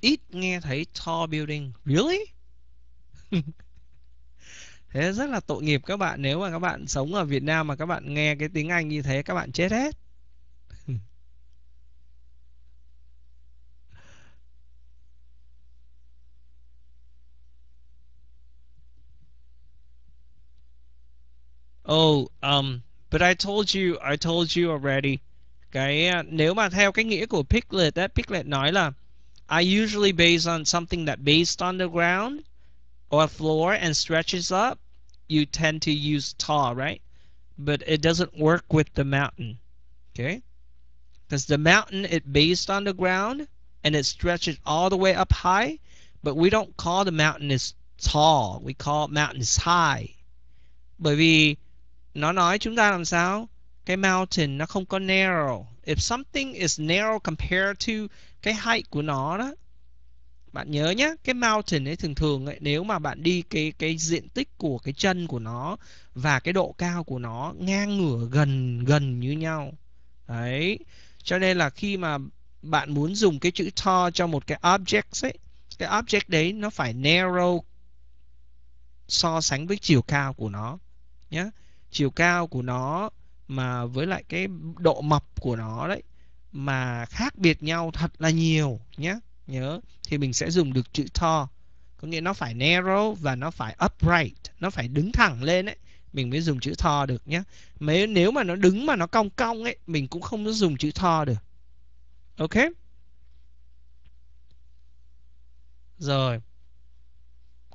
Ít nghe thấy tall building. Really? thế rất là tội nghiệp các bạn nếu mà các bạn sống ở Việt Nam mà các bạn nghe cái tiếng Anh như thế các bạn chết hết Oh, um, but I told you, I told you already. Cái à, nếu mà theo cái nghĩa của Piglet, ấy, Piglet nói là I usually base on something that based on the ground or floor and stretches up, you tend to use tall, right? But it doesn't work with the mountain, okay? Because the mountain, it based on the ground, and it stretches all the way up high, but we don't call the mountain is tall, we call mountain is high. Bởi vì nó nói chúng ta làm sao? Cái mountain nó không có narrow. If something is narrow compared to cái height của nó đó, bạn nhớ nhé cái mountain ấy thường thường ấy, nếu mà bạn đi cái cái diện tích của cái chân của nó và cái độ cao của nó ngang ngửa gần gần như nhau đấy cho nên là khi mà bạn muốn dùng cái chữ tall cho một cái object ấy cái object đấy nó phải narrow so sánh với chiều cao của nó nhé chiều cao của nó mà với lại cái độ mập của nó đấy mà khác biệt nhau thật là nhiều nhé nhớ thì mình sẽ dùng được chữ tall có nghĩa nó phải narrow và nó phải upright nó phải đứng thẳng lên ấy mình mới dùng chữ tall được nhé mấy nếu mà nó đứng mà nó cong cong ấy mình cũng không dùng chữ tall được ok rồi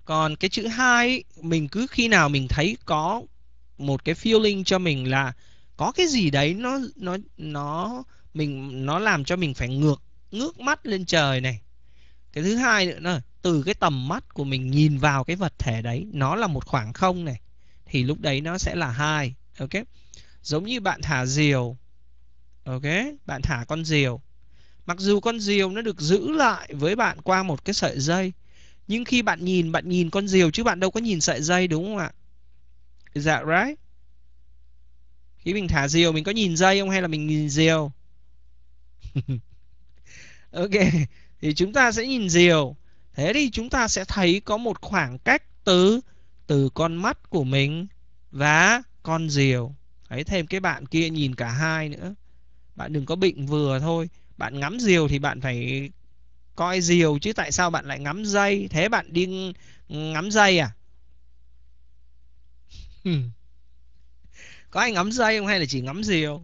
còn cái chữ hai mình cứ khi nào mình thấy có một cái feeling cho mình là có cái gì đấy nó nó nó mình nó làm cho mình phải ngược ngước mắt lên trời này cái thứ hai nữa là từ cái tầm mắt của mình nhìn vào cái vật thể đấy nó là một khoảng không này thì lúc đấy nó sẽ là hai ok giống như bạn thả diều ok bạn thả con diều mặc dù con diều nó được giữ lại với bạn qua một cái sợi dây nhưng khi bạn nhìn bạn nhìn con diều chứ bạn đâu có nhìn sợi dây đúng không ạ dạ right khi mình thả diều mình có nhìn dây không hay là mình nhìn diều ok thì chúng ta sẽ nhìn diều thế thì chúng ta sẽ thấy có một khoảng cách từ từ con mắt của mình và con diều ấy thêm cái bạn kia nhìn cả hai nữa bạn đừng có bệnh vừa thôi bạn ngắm diều thì bạn phải coi diều chứ tại sao bạn lại ngắm dây thế bạn đi ngắm dây à có ai ngắm dây không hay là chỉ ngắm diều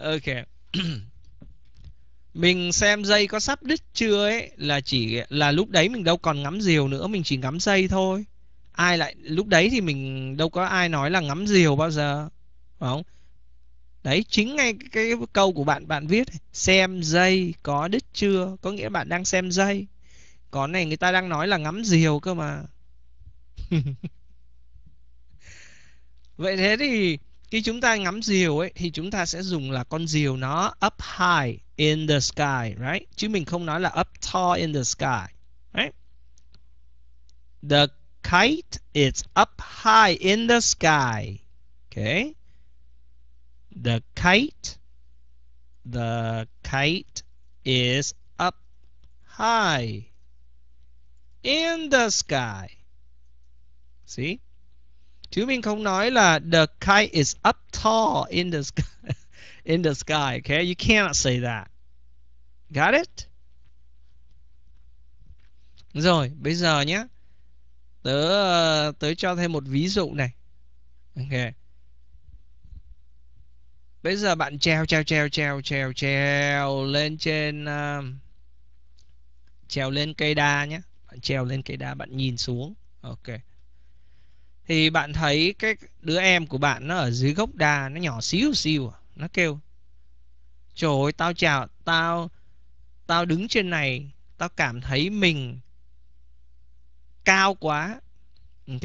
ok mình xem dây có sắp đứt chưa ấy là chỉ là lúc đấy mình đâu còn ngắm diều nữa mình chỉ ngắm dây thôi ai lại lúc đấy thì mình đâu có ai nói là ngắm diều bao giờ phải không đấy chính ngay cái, cái câu của bạn bạn viết xem dây có đứt chưa có nghĩa bạn đang xem dây còn này người ta đang nói là ngắm diều cơ mà vậy thế thì khi chúng ta ngắm diều ấy thì chúng ta sẽ dùng là con diều nó up high in the sky right chứ mình không nói là up tall in the sky right the kite is up high in the sky okay the kite the kite is up high in the sky see Chứ mình không nói là the kite is up tall in the sky. in the sky, okay? You cannot say that. Got it? Rồi, bây giờ nhé. Tớ ờ, tớ cho thêm một ví dụ này. Ok. Bây giờ bạn treo treo treo treo treo treo lên trên uh, treo lên cây đa nhé. Bạn treo lên cây đa bạn nhìn xuống. Ok thì bạn thấy cái đứa em của bạn nó ở dưới gốc đa nó nhỏ xíu xíu à? nó kêu trời ơi tao chào tao tao đứng trên này tao cảm thấy mình cao quá ok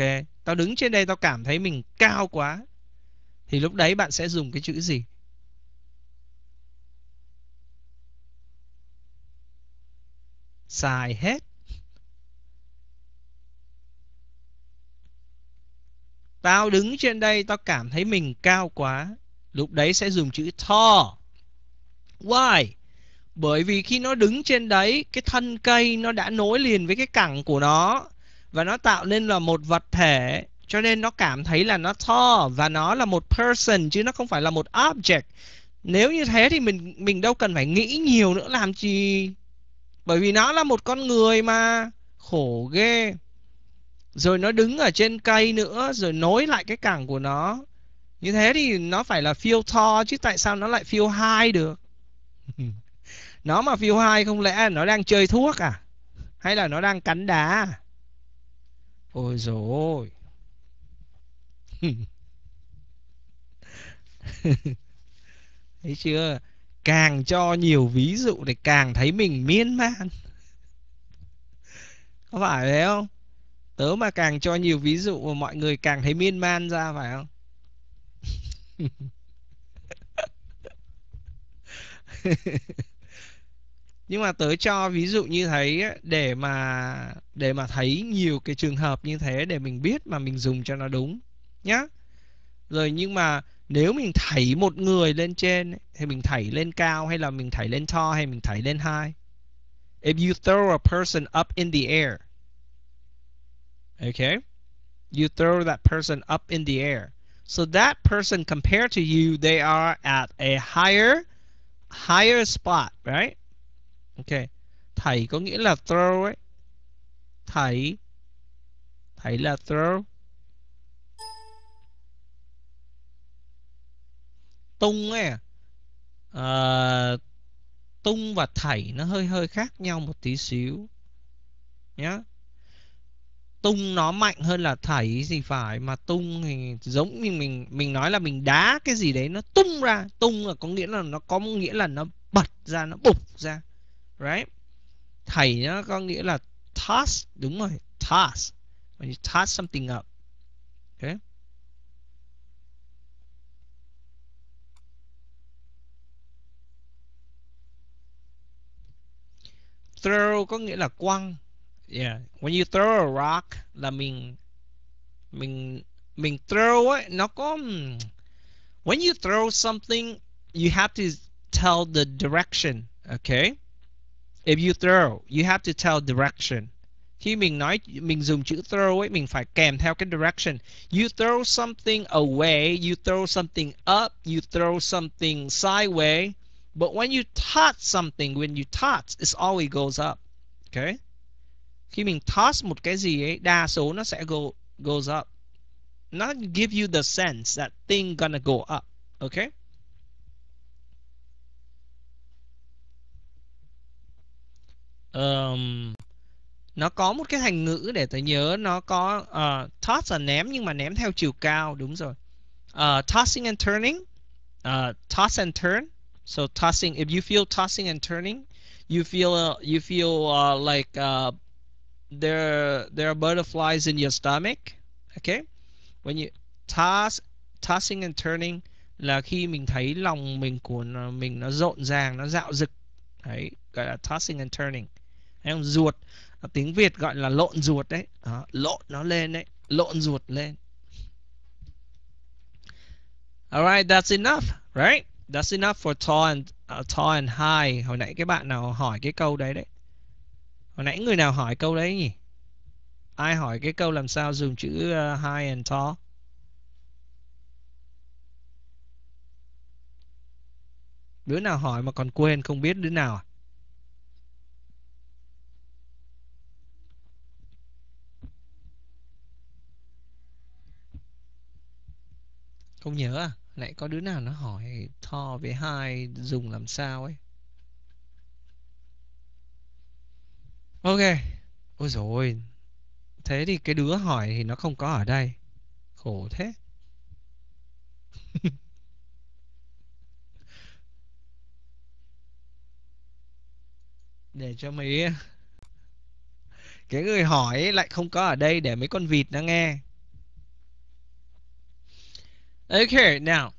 tao đứng trên đây tao cảm thấy mình cao quá thì lúc đấy bạn sẽ dùng cái chữ gì sai hết Tao đứng trên đây tao cảm thấy mình cao quá. Lúc đấy sẽ dùng chữ tall. Why? Bởi vì khi nó đứng trên đấy, cái thân cây nó đã nối liền với cái cẳng của nó và nó tạo nên là một vật thể cho nên nó cảm thấy là nó tall và nó là một person chứ nó không phải là một object. Nếu như thế thì mình mình đâu cần phải nghĩ nhiều nữa làm gì. Bởi vì nó là một con người mà khổ ghê rồi nó đứng ở trên cây nữa rồi nối lại cái cẳng của nó như thế thì nó phải là phiêu to chứ tại sao nó lại phiêu hai được nó mà phiêu hai không lẽ nó đang chơi thuốc à hay là nó đang cắn đá à? ôi rồi thấy chưa càng cho nhiều ví dụ thì càng thấy mình miên man có phải thế không tớ mà càng cho nhiều ví dụ mà mọi người càng thấy miên man ra phải không nhưng mà tớ cho ví dụ như thế để mà để mà thấy nhiều cái trường hợp như thế để mình biết mà mình dùng cho nó đúng nhá rồi nhưng mà nếu mình thảy một người lên trên thì mình thảy lên cao hay là mình thảy lên to hay mình thảy lên high if you throw a person up in the air Okay? You throw that person up in the air. So that person compared to you, they are at a higher higher spot, right? Okay. Thầy có nghĩa là throw ấy. Thầy thầy là throw. Tung ấy. À, ờ, tung và thảy nó hơi hơi khác nhau một tí xíu nhá yeah tung nó mạnh hơn là thảy gì phải mà tung thì giống như mình mình nói là mình đá cái gì đấy nó tung ra tung là có nghĩa là nó có nghĩa là nó bật ra nó bục ra right thảy nó có nghĩa là toss đúng rồi toss when you toss something up okay throw có nghĩa là quăng yeah when you throw a rock là mình mình mình throw ấy nó có when you throw something you have to tell the direction okay if you throw you have to tell direction khi mình nói mình dùng chữ throw ấy mình phải kèm theo cái direction you throw something away you throw something up you throw something sideways but when you toss something when you toss it always goes up okay khi mình toss một cái gì ấy đa số nó sẽ go goes up nó give you the sense that thing gonna go up okay um, nó có một cái thành ngữ để tôi nhớ nó có uh, toss là ném nhưng mà ném theo chiều cao đúng rồi uh, tossing and turning uh, toss and turn so tossing if you feel tossing and turning you feel uh, you feel uh, like uh, there there are butterflies in your stomach okay when you toss tossing and turning là khi mình thấy lòng mình của mình nó rộn ràng nó dạo dực đấy gọi là tossing and turning em ruột à, tiếng việt gọi là lộn ruột đấy Đó, lộn nó lên đấy lộn ruột lên alright that's enough right that's enough for tall and uh, tall and high hồi nãy cái bạn nào hỏi cái câu đấy đấy hồi nãy người nào hỏi câu đấy nhỉ ai hỏi cái câu làm sao dùng chữ uh, high and tall đứa nào hỏi mà còn quên không biết đứa nào à? không nhớ à lại có đứa nào nó hỏi tho với hai dùng làm sao ấy ok ôi rồi thế thì cái đứa hỏi thì nó không có ở đây khổ thế để cho mấy cái người hỏi lại không có ở đây để mấy con vịt nó nghe Ok, now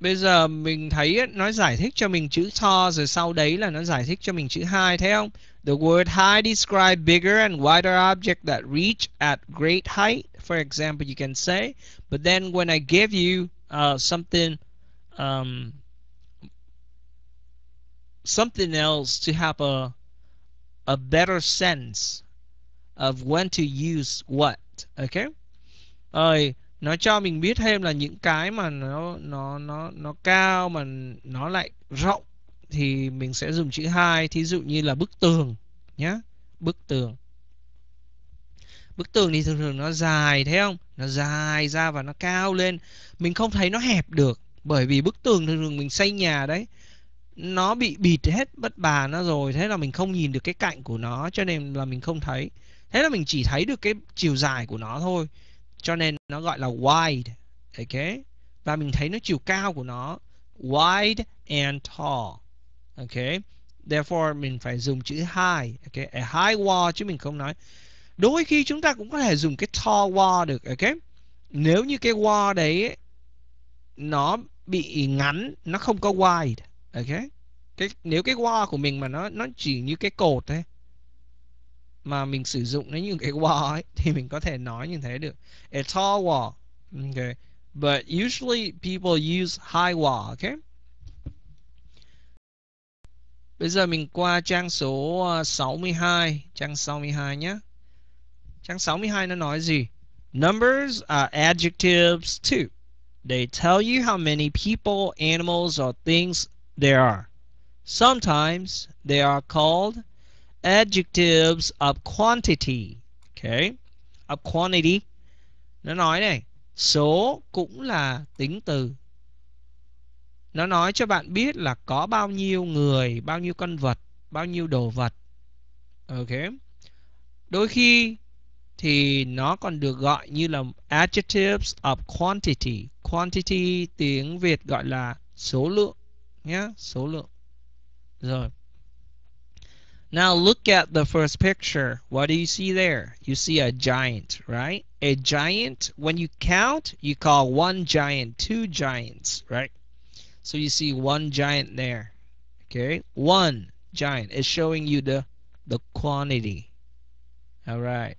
Bây giờ mình thấy nó giải thích cho mình chữ to rồi sau đấy là nó giải thích cho mình chữ high thấy không? The word high describe bigger and wider object that reach at great height. For example, you can say, but then when I give you uh, something um, something else to have a a better sense of when to use what. Okay? Rồi, nó cho mình biết thêm là những cái mà nó nó nó nó cao mà nó lại rộng thì mình sẽ dùng chữ hai thí dụ như là bức tường nhé bức tường bức tường thì thường thường nó dài thấy không nó dài ra và nó cao lên mình không thấy nó hẹp được bởi vì bức tường thường thường mình xây nhà đấy nó bị bịt hết bất bà nó rồi thế là mình không nhìn được cái cạnh của nó cho nên là mình không thấy thế là mình chỉ thấy được cái chiều dài của nó thôi cho nên nó gọi là wide ok và mình thấy nó chiều cao của nó wide and tall ok therefore mình phải dùng chữ high ok a high wall chứ mình không nói đôi khi chúng ta cũng có thể dùng cái tall wall được ok nếu như cái wall đấy nó bị ngắn nó không có wide ok cái nếu cái wall của mình mà nó nó chỉ như cái cột ấy mà mình sử dụng nó như cái wall ấy thì mình có thể nói như thế được a tall wall okay but usually people use high wall okay Bây giờ mình qua trang số 62, ờ, trang 62 nhé. Trang 62 nó nói gì? Numbers are adjectives too. They tell you how many people, animals, or things there are. Sometimes they are called adjectives of quantity. Okay. Of quantity. Nó nói này, số cũng là tính từ. Nó nói cho bạn biết là có bao nhiêu người, bao nhiêu con vật, bao nhiêu đồ vật. Ok. Đôi khi thì nó còn được gọi như là adjectives of quantity. Quantity tiếng Việt gọi là số lượng nhé, số lượng. Rồi. Now look at the first picture. What do you see there? You see a giant, right? A giant, when you count, you call one giant, two giants, right? So you see one giant there. Okay? One giant is showing you the the quantity. Alright.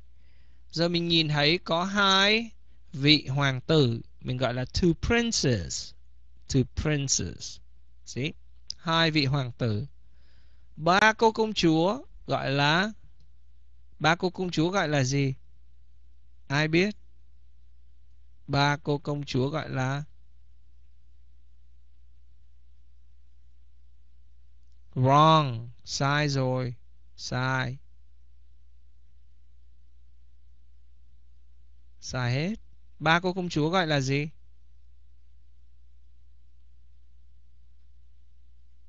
Giờ mình nhìn thấy có hai vị hoàng tử, mình gọi là two princes. Two princes. See? Hai vị hoàng tử. ba cô công chúa gọi là ba cô công chúa gọi là gì ai biết ba cô công chúa gọi là wrong sai rồi sai sai hết ba cô công chúa gọi là gì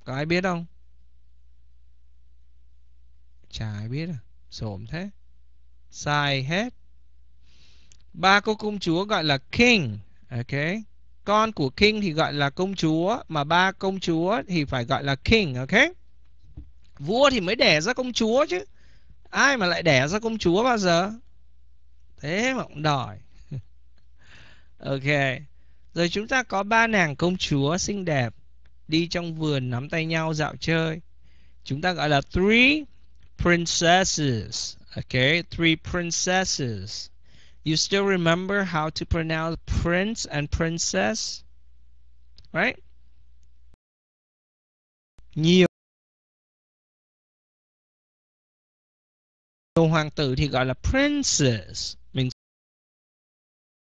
có ai biết không chả ai biết à xổm thế sai hết ba cô công chúa gọi là king ok con của king thì gọi là công chúa mà ba công chúa thì phải gọi là king ok vua thì mới đẻ ra công chúa chứ ai mà lại đẻ ra công chúa bao giờ thế mà cũng đòi ok rồi chúng ta có ba nàng công chúa xinh đẹp đi trong vườn nắm tay nhau dạo chơi chúng ta gọi là three princesses. Okay, three princesses. You still remember how to pronounce prince and princess? Right? Nhiều hoàng tử thì gọi là princess. Mình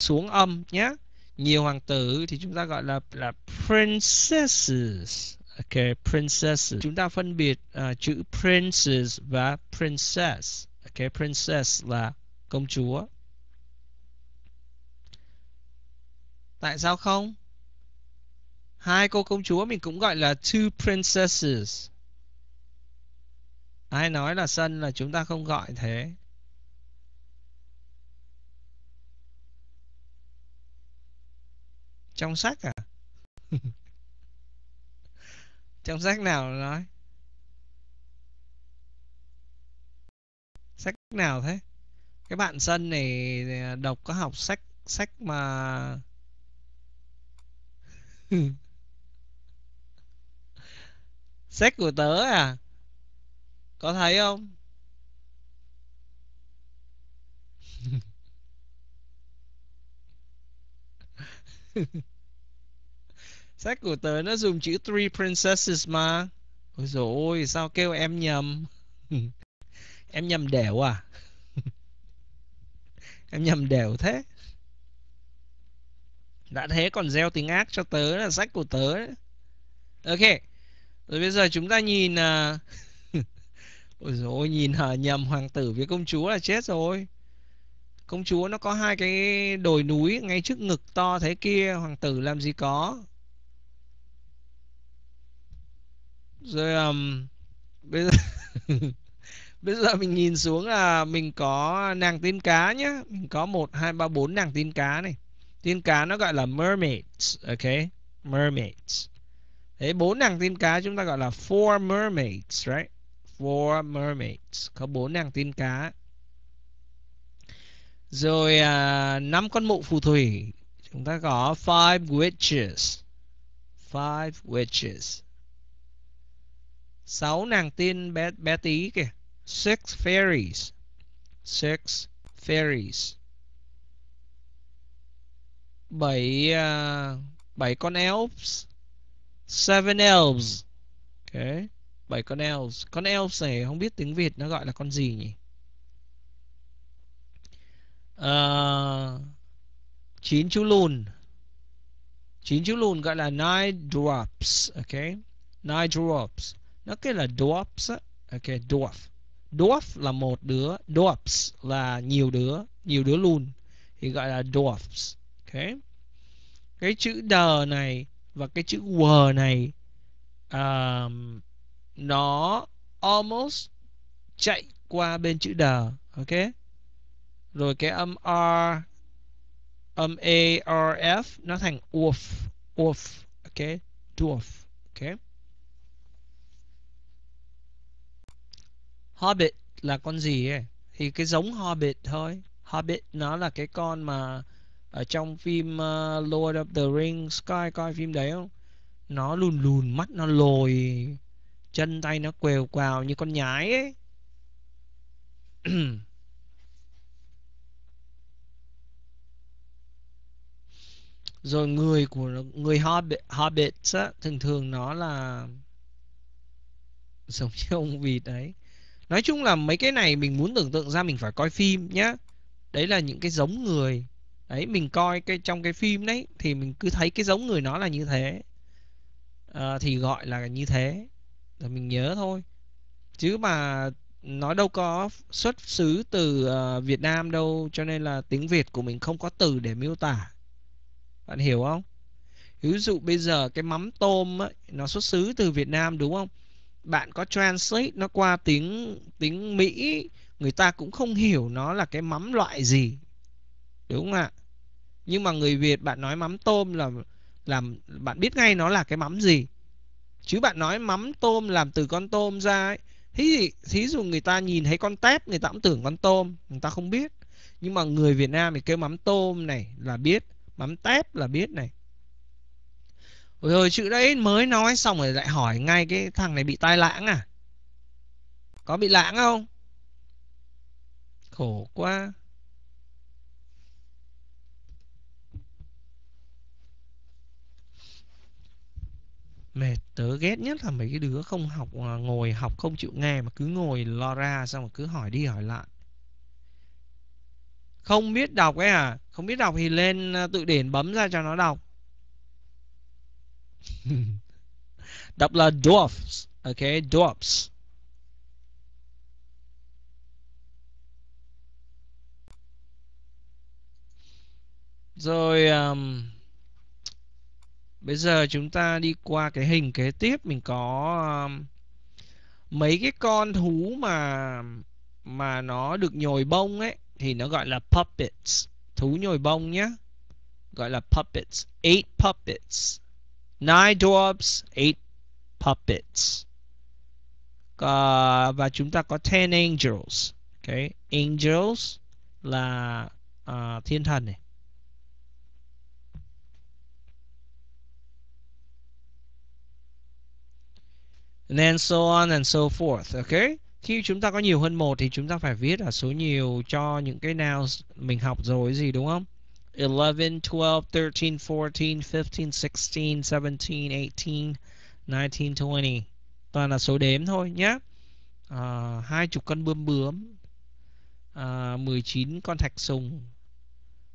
xuống âm nhé. Nhiều hoàng tử thì chúng ta gọi là là princesses. ok princess chúng ta phân biệt uh, chữ princess và princess ok princess là công chúa tại sao không hai cô công chúa mình cũng gọi là two princesses ai nói là sân là chúng ta không gọi thế trong sách à trong sách nào nói sách nào thế cái bạn sân này à, đọc có học sách sách mà sách của tớ à có thấy không Sách của tớ nó dùng chữ Three Princesses mà Ôi dồi ôi sao kêu em nhầm Em nhầm đẻo à Em nhầm đẻo thế Đã thế còn gieo tiếng ác cho tớ là sách của tớ Ok Rồi bây giờ chúng ta nhìn uh... Ôi dồi ôi nhìn hờ nhầm hoàng tử với công chúa là chết rồi Công chúa nó có hai cái đồi núi ngay trước ngực to thế kia Hoàng tử làm gì có rồi um, bây giờ bây giờ mình nhìn xuống là mình có nàng tiên cá nhá mình có một hai ba bốn nàng tiên cá này tiên cá nó gọi là mermaids ok mermaids thế bốn nàng tiên cá chúng ta gọi là four mermaids right four mermaids có bốn nàng tiên cá rồi à, năm uh, con mụ phù thủy chúng ta có five witches five witches sáu nàng tiên bé, bé tí kìa six fairies six fairies bảy uh, bảy con elves seven elves ok bảy con elves con elves này không biết tiếng việt nó gọi là con gì nhỉ uh, chín chú lùn chín chú lùn gọi là nine drops ok nine drops nó cái là dwarfs ok dwarf dwarf là một đứa dwarfs là nhiều đứa nhiều đứa luôn thì gọi là dwarfs ok cái chữ d này và cái chữ w này um, nó almost chạy qua bên chữ d, ok rồi cái âm r âm a r f nó thành wolf wolf ok dwarf ok Hobbit là con gì ấy thì cái giống Hobbit thôi. Hobbit nó là cái con mà ở trong phim uh, Lord of the Rings Sky coi phim đấy không? Nó lùn lùn mắt nó lồi chân tay nó quèo quào như con nhái ấy. rồi người của người hobbit hobbit á, thường thường nó là giống như ông vịt đấy nói chung là mấy cái này mình muốn tưởng tượng ra mình phải coi phim nhá đấy là những cái giống người đấy mình coi cái trong cái phim đấy thì mình cứ thấy cái giống người nó là như thế à, thì gọi là như thế là mình nhớ thôi chứ mà nó đâu có xuất xứ từ uh, Việt Nam đâu cho nên là tiếng Việt của mình không có từ để miêu tả bạn hiểu không ví dụ bây giờ cái mắm tôm ấy, nó xuất xứ từ Việt Nam đúng không bạn có translate nó qua tiếng tiếng Mỹ người ta cũng không hiểu nó là cái mắm loại gì đúng không ạ nhưng mà người Việt bạn nói mắm tôm là làm bạn biết ngay nó là cái mắm gì chứ bạn nói mắm tôm làm từ con tôm ra ấy, thí thí dụ người ta nhìn thấy con tép người ta cũng tưởng con tôm người ta không biết nhưng mà người Việt Nam thì kêu mắm tôm này là biết mắm tép là biết này rồi ơi chữ đấy mới nói xong rồi lại hỏi ngay cái thằng này bị tai lãng à Có bị lãng không Khổ quá Mệt tớ ghét nhất là mấy cái đứa không học à, Ngồi học không chịu nghe Mà cứ ngồi lo ra xong rồi cứ hỏi đi hỏi lại Không biết đọc ấy à Không biết đọc thì lên à, tự điển bấm ra cho nó đọc Đọc là dwarfs, ok, dwarfs. Rồi um, bây giờ chúng ta đi qua cái hình kế tiếp mình có um, mấy cái con thú mà mà nó được nhồi bông ấy thì nó gọi là puppets, thú nhồi bông nhá. Gọi là puppets, eight puppets. Nine dwarfs, eight puppets. Uh, và chúng ta có ten angels. Okay. Angels là uh, thiên thần này. And then so on and so forth. Okay. Khi chúng ta có nhiều hơn một thì chúng ta phải viết là số nhiều cho những cái nào mình học rồi gì đúng không? 11, 12, 13, 14, 15, 16, 17, 18, 19, 20 Toàn là số đếm thôi nhé à, 20 con bươm bướm à, 19 con thạch sùng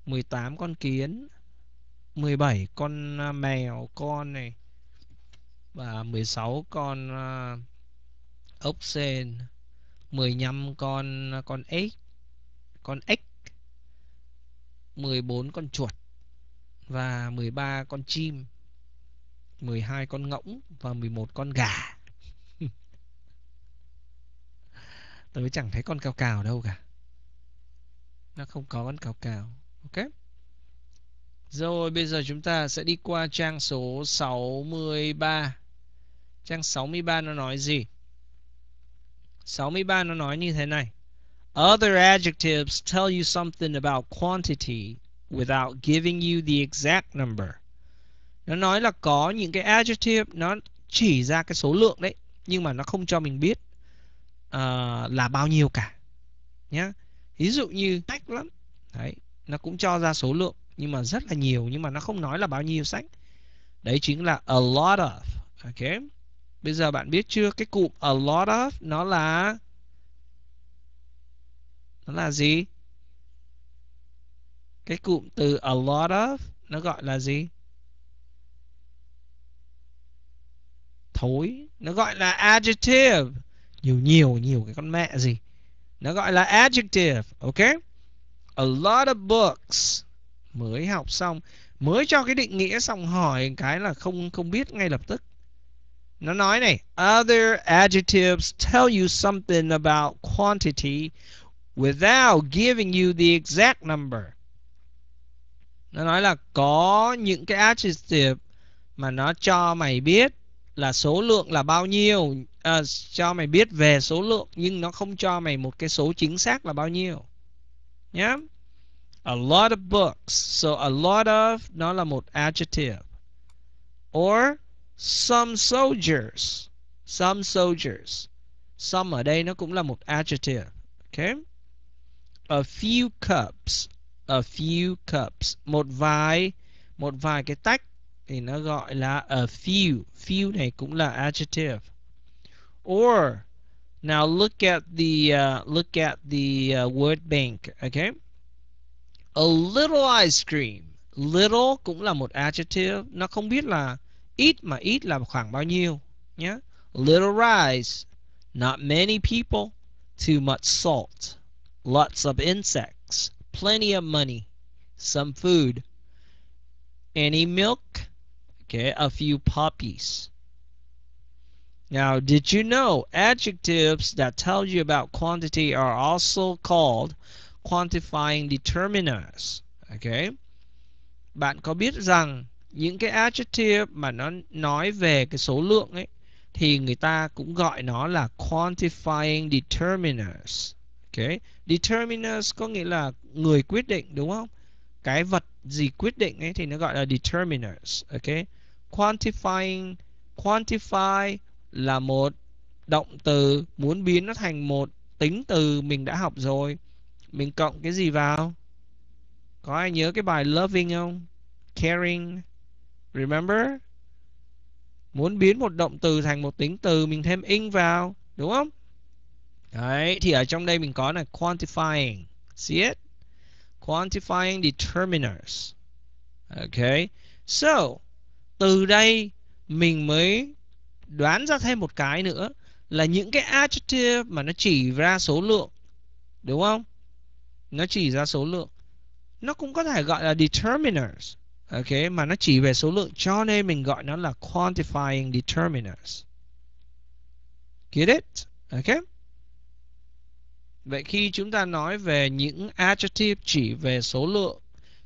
18 con kiến 17 con à, mèo con này và 16 con uh, ốc sên 15 con à, con ếch con ếch 14 con chuột và 13 con chim, 12 con ngỗng và 11 con gà. Tớ chẳng thấy con cào cào đâu cả. Nó không có con cào cào. Ok. Rồi bây giờ chúng ta sẽ đi qua trang số 63. Trang 63 nó nói gì? 63 nó nói như thế này. Other adjectives tell you something about quantity without giving you the exact number. Nó nói là có những cái adjective nó chỉ ra cái số lượng đấy nhưng mà nó không cho mình biết uh, là bao nhiêu cả nhá. Ví dụ như sách lắm. Đấy, nó cũng cho ra số lượng nhưng mà rất là nhiều nhưng mà nó không nói là bao nhiêu sách. Đấy chính là a lot of. Ok. Bây giờ bạn biết chưa cái cụm a lot of nó là nó là gì cái cụm từ a lot of nó gọi là gì thối nó gọi là adjective nhiều nhiều nhiều cái con mẹ gì nó gọi là adjective ok a lot of books mới học xong mới cho cái định nghĩa xong hỏi cái là không không biết ngay lập tức nó nói này other adjectives tell you something about quantity without giving you the exact number. Nó nói là có những cái adjective mà nó cho mày biết là số lượng là bao nhiêu, à, cho mày biết về số lượng nhưng nó không cho mày một cái số chính xác là bao nhiêu. Nhá. Yeah? A lot of books. So a lot of nó là một adjective. Or some soldiers. Some soldiers. Some ở đây nó cũng là một adjective. Okay? a few cups a few cups một vài một vài cái tách thì nó gọi là a few few này cũng là adjective or now look at the uh, look at the uh, word bank okay a little ice cream little cũng là một adjective nó không biết là ít mà ít là khoảng bao nhiêu nhé yeah? little rice not many people too much salt lots of insects, plenty of money, some food, any milk, okay, a few poppies. Now, did you know adjectives that tell you about quantity are also called quantifying determiners? Okay. Bạn có biết rằng những cái adjective mà nó nói về cái số lượng ấy thì người ta cũng gọi nó là quantifying determiners. Okay. Determiners có nghĩa là người quyết định đúng không? Cái vật gì quyết định ấy thì nó gọi là determiners. Okay. Quantifying, quantify là một động từ muốn biến nó thành một tính từ mình đã học rồi. Mình cộng cái gì vào? Có ai nhớ cái bài loving không? Caring, remember? Muốn biến một động từ thành một tính từ mình thêm ing vào, đúng không? Đấy, thì ở trong đây mình có là quantifying. See it? Quantifying determiners. Okay. So, từ đây mình mới đoán ra thêm một cái nữa là những cái adjective mà nó chỉ ra số lượng. Đúng không? Nó chỉ ra số lượng. Nó cũng có thể gọi là determiners. Okay, mà nó chỉ về số lượng cho nên mình gọi nó là quantifying determiners. Get it? Okay? Vậy khi chúng ta nói về những adjective chỉ về số lượng,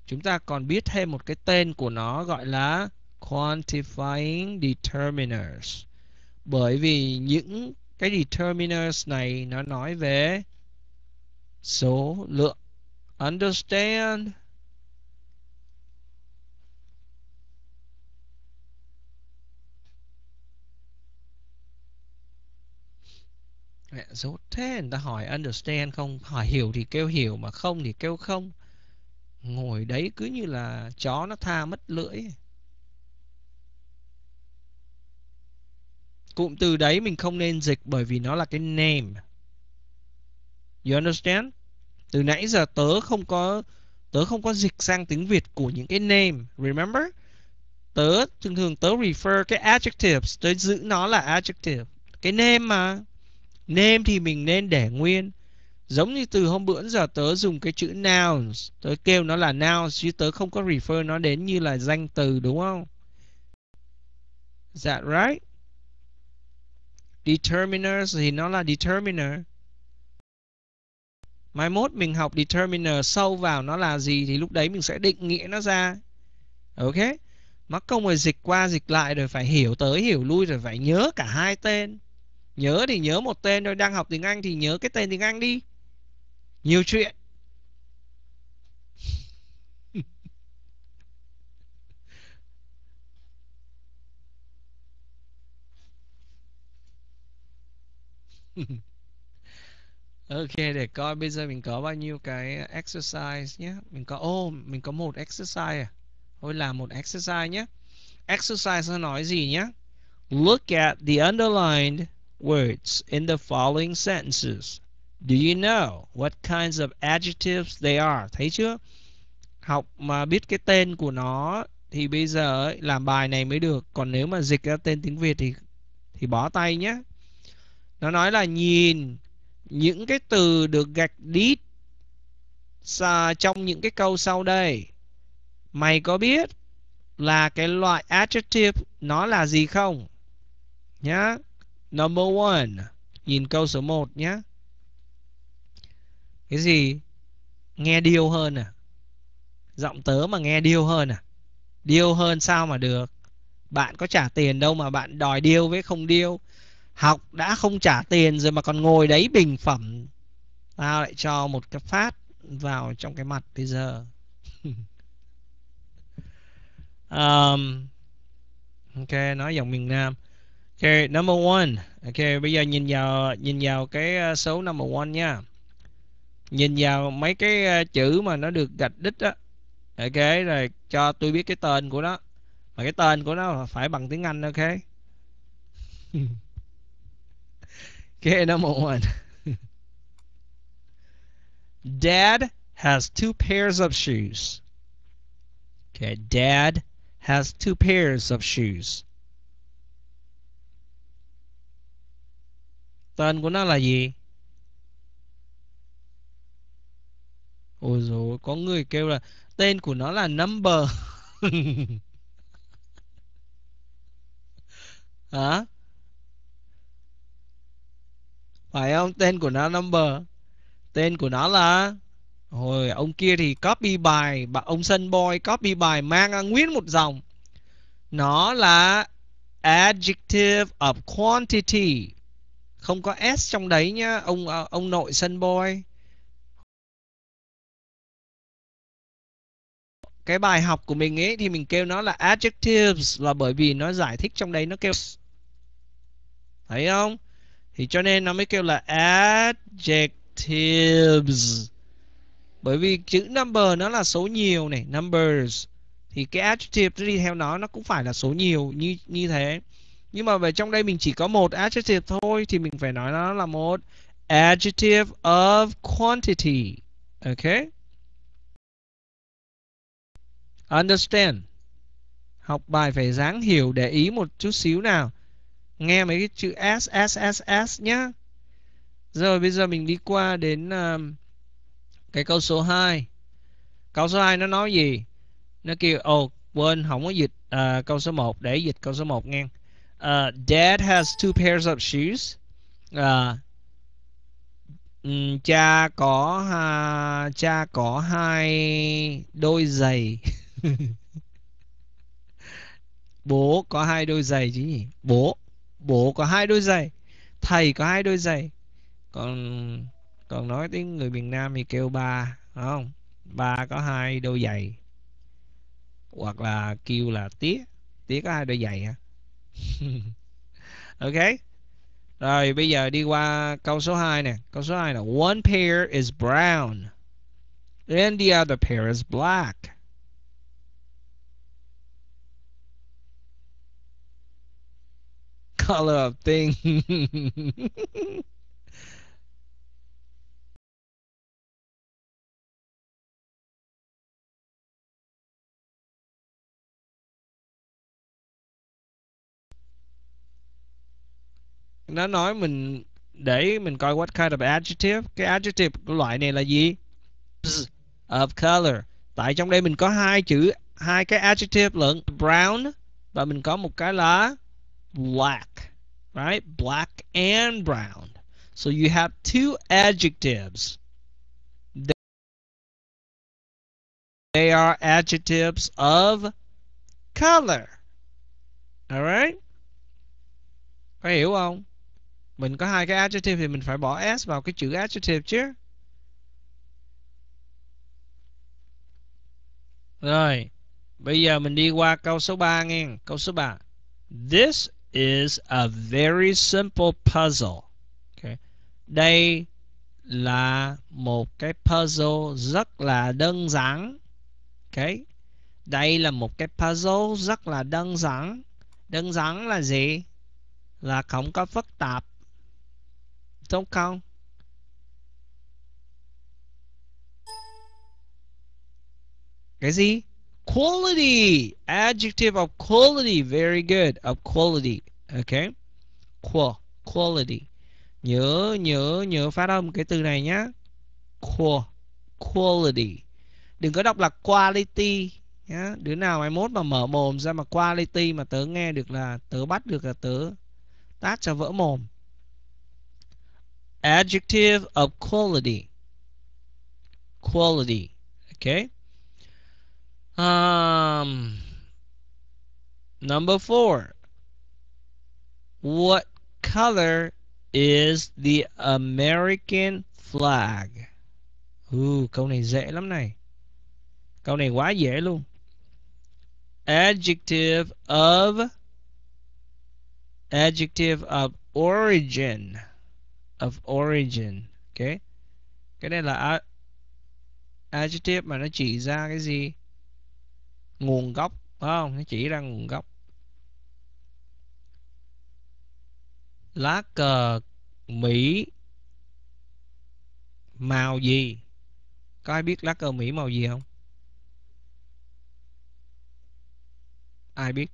chúng ta còn biết thêm một cái tên của nó gọi là quantifying determiners. Bởi vì những cái determiners này nó nói về số lượng. Understand Mẹ dốt thế người ta hỏi understand không Hỏi hiểu thì kêu hiểu mà không thì kêu không Ngồi đấy cứ như là chó nó tha mất lưỡi Cụm từ đấy mình không nên dịch bởi vì nó là cái name You understand? Từ nãy giờ tớ không có tớ không có dịch sang tiếng Việt của những cái name, remember? Tớ thường thường tớ refer cái adjectives, tớ giữ nó là adjective. Cái name mà Name thì mình nên để nguyên Giống như từ hôm bữa giờ tớ dùng cái chữ nouns Tớ kêu nó là nouns Chứ tớ không có refer nó đến như là danh từ đúng không Is that right Determiners thì nó là determiner Mai mốt mình học determiner sâu vào nó là gì Thì lúc đấy mình sẽ định nghĩa nó ra Ok Mắc công rồi dịch qua dịch lại rồi phải hiểu tới hiểu lui rồi phải nhớ cả hai tên nhớ thì nhớ một tên rồi đang học tiếng Anh thì nhớ cái tên tiếng Anh đi nhiều chuyện Ok để coi bây giờ mình có bao nhiêu cái exercise nhé Mình có ô oh, mình có một exercise à Thôi làm một exercise nhé Exercise nó nói gì nhé Look at the underlined words in the following sentences. Do you know what kinds of adjectives they are? Thấy chưa? Học mà biết cái tên của nó thì bây giờ làm bài này mới được. Còn nếu mà dịch ra tên tiếng Việt thì thì bỏ tay nhé. Nó nói là nhìn những cái từ được gạch đít Xa trong những cái câu sau đây. Mày có biết là cái loại adjective nó là gì không? Nhá. Yeah Number one Nhìn câu số 1 nhé Cái gì Nghe điêu hơn à Giọng tớ mà nghe điêu hơn à Điêu hơn sao mà được Bạn có trả tiền đâu mà bạn đòi điêu với không điêu Học đã không trả tiền rồi mà còn ngồi đấy bình phẩm Tao lại cho một cái phát vào trong cái mặt bây giờ um, Ok, nói giọng miền Nam Okay, number one. Ok, bây giờ nhìn vào nhìn vào cái ờ, số number one nha. Nhìn vào mấy cái ờ, chữ mà nó được gạch đít á. Ok, rồi cho tôi biết cái tên của nó. Mà cái tên của nó phải bằng tiếng Anh ok. ok, number one. Dad has two pairs of shoes. Okay, dad has two pairs of shoes. Tên của nó là gì? Ôi rồi có người kêu là tên của nó là number. Hả? Phải không? Tên của nó number. Tên của nó là Hồi ông kia thì copy bài ông sân Boy copy bài mang nguyên một dòng. Nó là adjective of quantity không có s trong đấy nhá ông ờ, ông nội sân boy cái bài học của mình ấy thì mình kêu nó là adjectives là bởi vì nó giải thích trong đấy nó kêu thấy không thì cho nên nó mới kêu là adjectives bởi vì chữ number nó là số nhiều này numbers thì cái adjective đi theo nó nó cũng phải là số nhiều như như thế nhưng mà về trong đây mình chỉ có một adjective thôi thì mình phải nói nó là một adjective of quantity ok understand học bài phải dáng hiểu để ý một chút xíu nào nghe mấy cái chữ s s s s nhá rồi bây giờ mình đi qua đến um, cái câu số 2 câu số 2 nó nói gì nó kêu ồ oh, quên không có dịch à, câu số 1 để dịch câu số 1 nghe Uh, Dad has two pairs of shoes. Uh, um, cha có uh, cha có hai đôi giày. bố có hai đôi giày chứ nhỉ? Bố bố có hai đôi giày. Thầy có hai đôi giày. Còn còn nói tiếng người miền Nam thì kêu ba, không? Ba có hai đôi giày. Hoặc là kêu là tía, tía có hai đôi giày hả? À? ok rồi bây giờ đi qua câu số 2 nè câu số 2 là one pair is brown and the other pair is black color of thing nó nói mình để mình coi what kind of adjective cái adjective loại này là gì of color tại trong đây mình có hai chữ hai cái adjective lẫn brown và mình có một cái là black right black and brown so you have two adjectives they are adjectives of color all right có hiểu không mình có hai cái adjective thì mình phải bỏ s vào cái chữ adjective chứ rồi bây giờ mình đi qua câu số 3 nghe câu số 3 this is a very simple puzzle okay. đây là một cái puzzle rất là đơn giản okay. đây là một cái puzzle rất là đơn giản đơn giản là gì là không có phức tạp Trống không Cái gì? Quality Adjective of quality Very good Of quality okay Qual Quality Nhớ nhớ nhớ phát âm cái từ này nhá Qual Quality Đừng có đọc là quality nhá. Đứa nào mai mốt mà mở mồm ra mà quality mà tớ nghe được là tớ bắt được là tớ tát cho vỡ mồm adjective of quality quality okay um number four what color is the American flag Ooh, câu này dễ lắm này câu này quá dễ luôn adjective of adjective of origin of origin okay, cái này là adjective mà nó chỉ ra cái gì nguồn gốc phải không nó chỉ ra nguồn gốc lá cờ Mỹ màu gì có ai biết lá cờ Mỹ màu gì không ai biết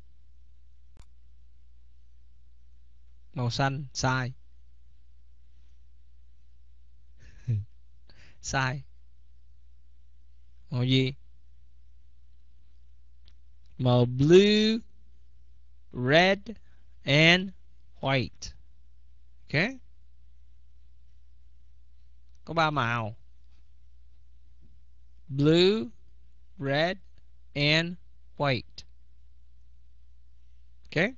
màu xanh sai sai màu gì màu blue red and white ok có ba màu blue red and white okay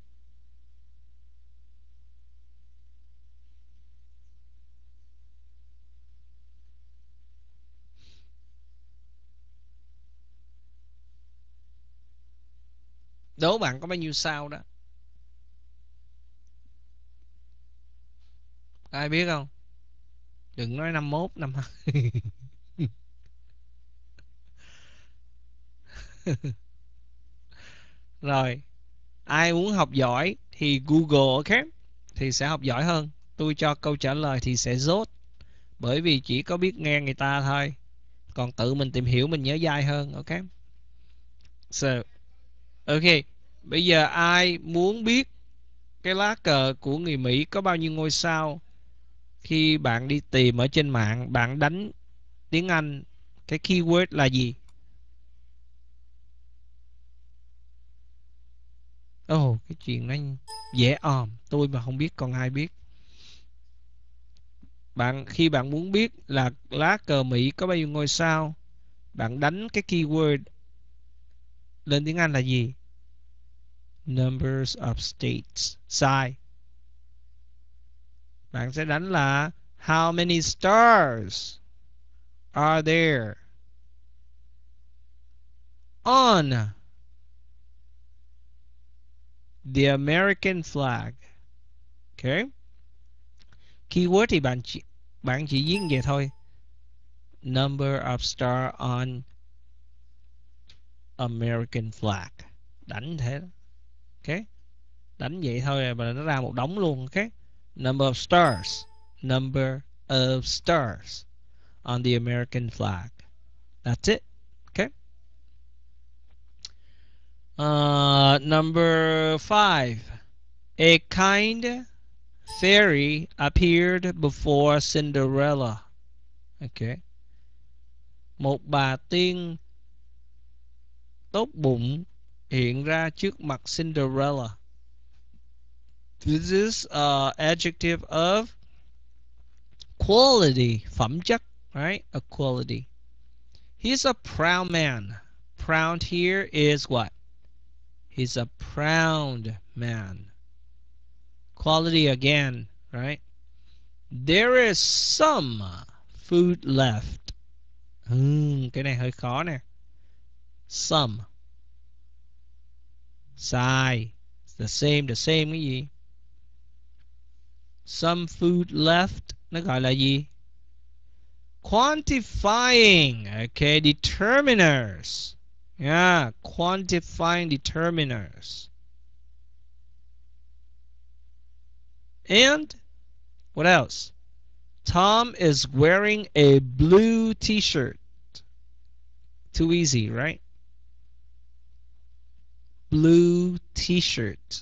đố bạn có bao nhiêu sao đó ai biết không đừng nói năm mốt năm rồi ai muốn học giỏi thì google ok thì sẽ học giỏi hơn tôi cho câu trả lời thì sẽ dốt bởi vì chỉ có biết nghe người ta thôi còn tự mình tìm hiểu mình nhớ dai hơn ok so ok bây giờ ai muốn biết cái lá cờ của người mỹ có bao nhiêu ngôi sao khi bạn đi tìm ở trên mạng bạn đánh tiếng anh cái keyword là gì Ồ, oh, cái chuyện nó dễ òm Tôi mà không biết còn ai biết bạn Khi bạn muốn biết là lá cờ Mỹ có bao nhiêu ngôi sao Bạn đánh cái keyword lên tiếng Anh là gì? Numbers of states. Sai. Bạn sẽ đánh là How many stars are there on the American flag? Okay. Keyword thì bạn chỉ, bạn chỉ viết vậy thôi. Number of star on American flag đánh thế ok đánh vậy thôi mà nó ra một đống luôn ok number of stars number of stars on the American flag that's it okay uh, number five a kind fairy appeared before Cinderella okay một bà tiên tốt bụng hiện ra trước mặt Cinderella. This is a adjective of quality, phẩm chất, right? A quality. He's a proud man. Proud here is what? He's a proud man. Quality again, right? There is some food left. Ừ, cái này hơi khó nè. some sai it's the same the same cái gì some food left nó gọi là gì quantifying okay determiners yeah quantifying determiners and what else Tom is wearing a blue t-shirt too easy right blue t-shirt.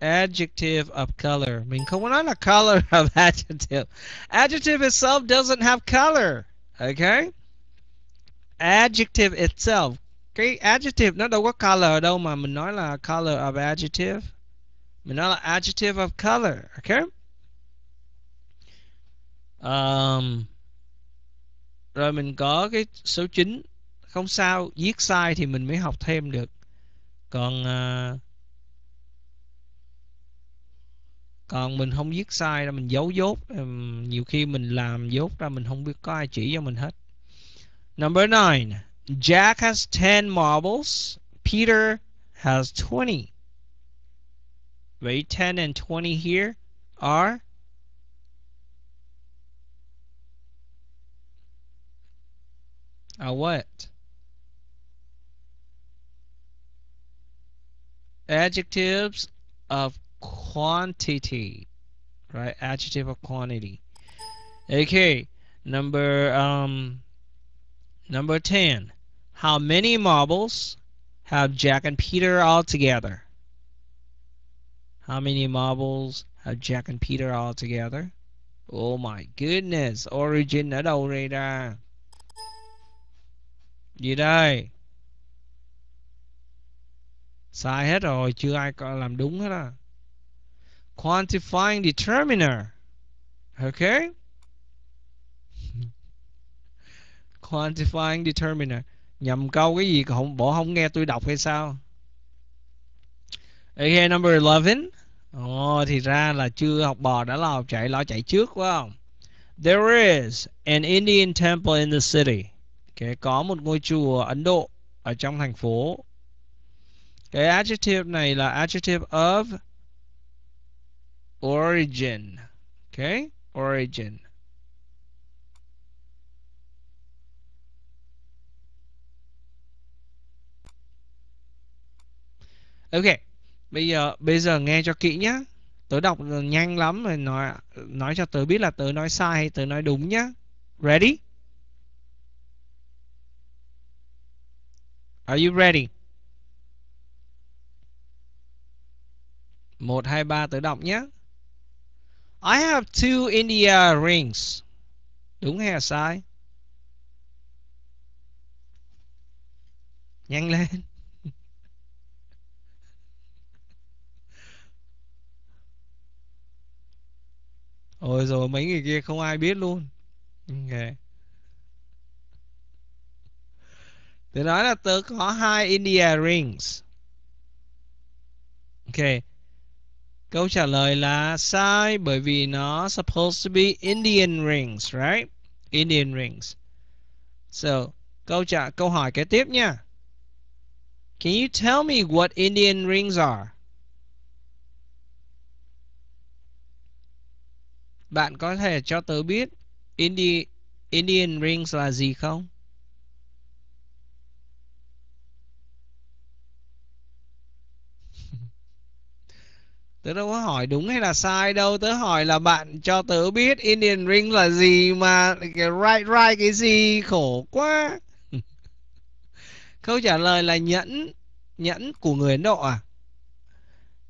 Adjective of color. I mean, come on, a color of adjective. Adjective itself doesn't have color. Okay? Adjective itself. Okay, adjective. Nó no, what color đâu my Manila, nói color of adjective. Manila, adjective of color. Okay? Um... rồi mình có cái số 9 không sao viết sai thì mình mới học thêm được còn uh, còn mình không viết sai ra mình giấu dốt um, nhiều khi mình làm dốt ra mình không biết có ai chỉ cho mình hết number 9 Jack has 10 marbles Peter has 20 vậy 10 and 20 here are A what? Adjectives of quantity. Right? Adjective of quantity. Okay. Number um number ten. How many marbles have Jack and Peter all together? How many marbles have Jack and Peter all together? Oh my goodness, origin at all radar. gì đây sai hết rồi chưa ai làm đúng hết à quantifying determiner ok quantifying determiner nhầm câu cái gì không bỏ không nghe tôi đọc hay sao Okay, number 11 oh, thì ra là chưa học bò đã lo chạy lo chạy trước quá không? There is an Indian temple in the city cái có một ngôi chùa Ấn Độ ở trong thành phố cái adjective này là adjective of origin okay origin ok bây giờ bây giờ nghe cho kỹ nhá tớ đọc nhanh lắm rồi nói nói cho tớ biết là tớ nói sai hay tớ nói đúng nhá ready Are you ready? 1, 2, 3 tới đọc nhé. I have two India rings. Đúng hay sai? Nhanh lên. Ôi rồi mấy người kia không ai biết luôn. Okay. Tôi nói là tớ có hai India rings. Ok. Câu trả lời là sai bởi vì nó supposed to be Indian rings, right? Indian rings. So, câu trả câu hỏi kế tiếp nha. Can you tell me what Indian rings are? Bạn có thể cho tớ biết Indi Indian rings là gì không? Tớ đâu có hỏi đúng hay là sai đâu Tớ hỏi là bạn cho tớ biết Indian Ring là gì mà cái Right right cái gì khổ quá Câu trả lời là nhẫn Nhẫn của người Ấn Độ à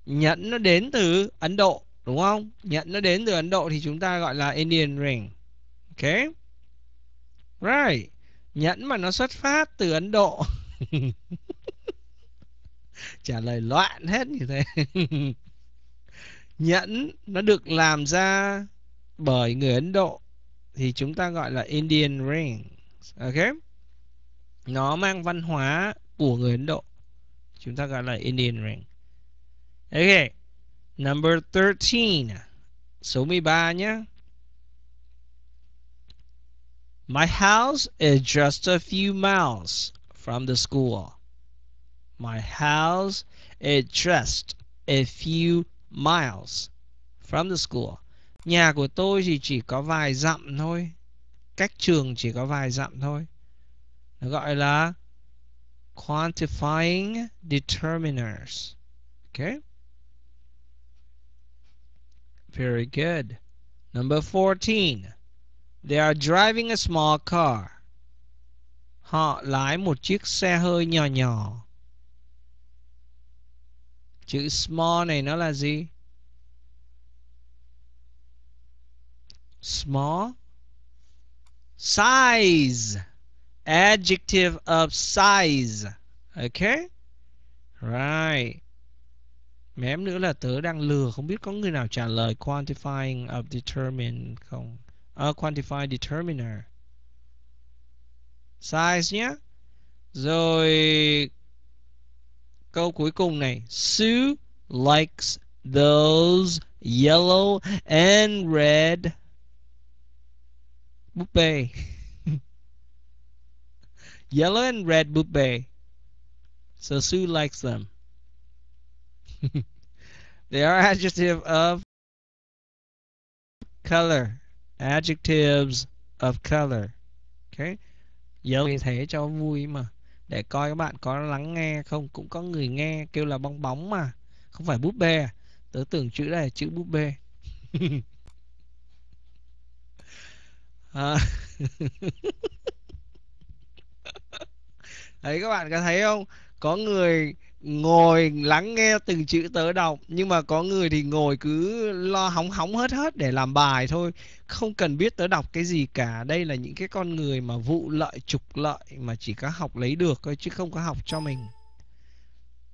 Nhẫn nó đến từ Ấn Độ Đúng không Nhẫn nó đến từ Ấn Độ thì chúng ta gọi là Indian Ring Ok Right Nhẫn mà nó xuất phát từ Ấn Độ Trả lời loạn hết như thế nhẫn nó được làm ra bởi người Ấn Độ thì chúng ta gọi là Indian ring. Ok? Nó mang văn hóa của người Ấn Độ. Chúng ta gọi là Indian ring. Ok. Number 13. Số 13 nhé. My house is just a few miles from the school. My house is just a few miles from the school. Nhà của tôi thì chỉ có vài dặm thôi. Cách trường chỉ có vài dặm thôi. Nó gọi là quantifying determiners. Okay? Very good. Number 14. They are driving a small car. Họ lái một chiếc xe hơi nhỏ nhỏ chữ small này nó là gì small size adjective of size okay right mém nữa là tớ đang lừa không biết có người nào trả lời quantifying of determine không a à, uh, quantify determiner size nhé rồi câu cuối cùng này Sue likes those yellow and red búp bê yellow and red búp bê so Sue likes them they are adjective of color adjectives of color okay yellow thế cho vui mà để coi các bạn có lắng nghe không cũng có người nghe kêu là bong bóng mà không phải búp bê à? tớ tưởng chữ này là chữ búp bê à. đấy các bạn có thấy không có người ngồi lắng nghe từng chữ tớ đọc nhưng mà có người thì ngồi cứ lo hóng hóng hết hết để làm bài thôi không cần biết tớ đọc cái gì cả đây là những cái con người mà vụ lợi trục lợi mà chỉ có học lấy được thôi chứ không có học cho mình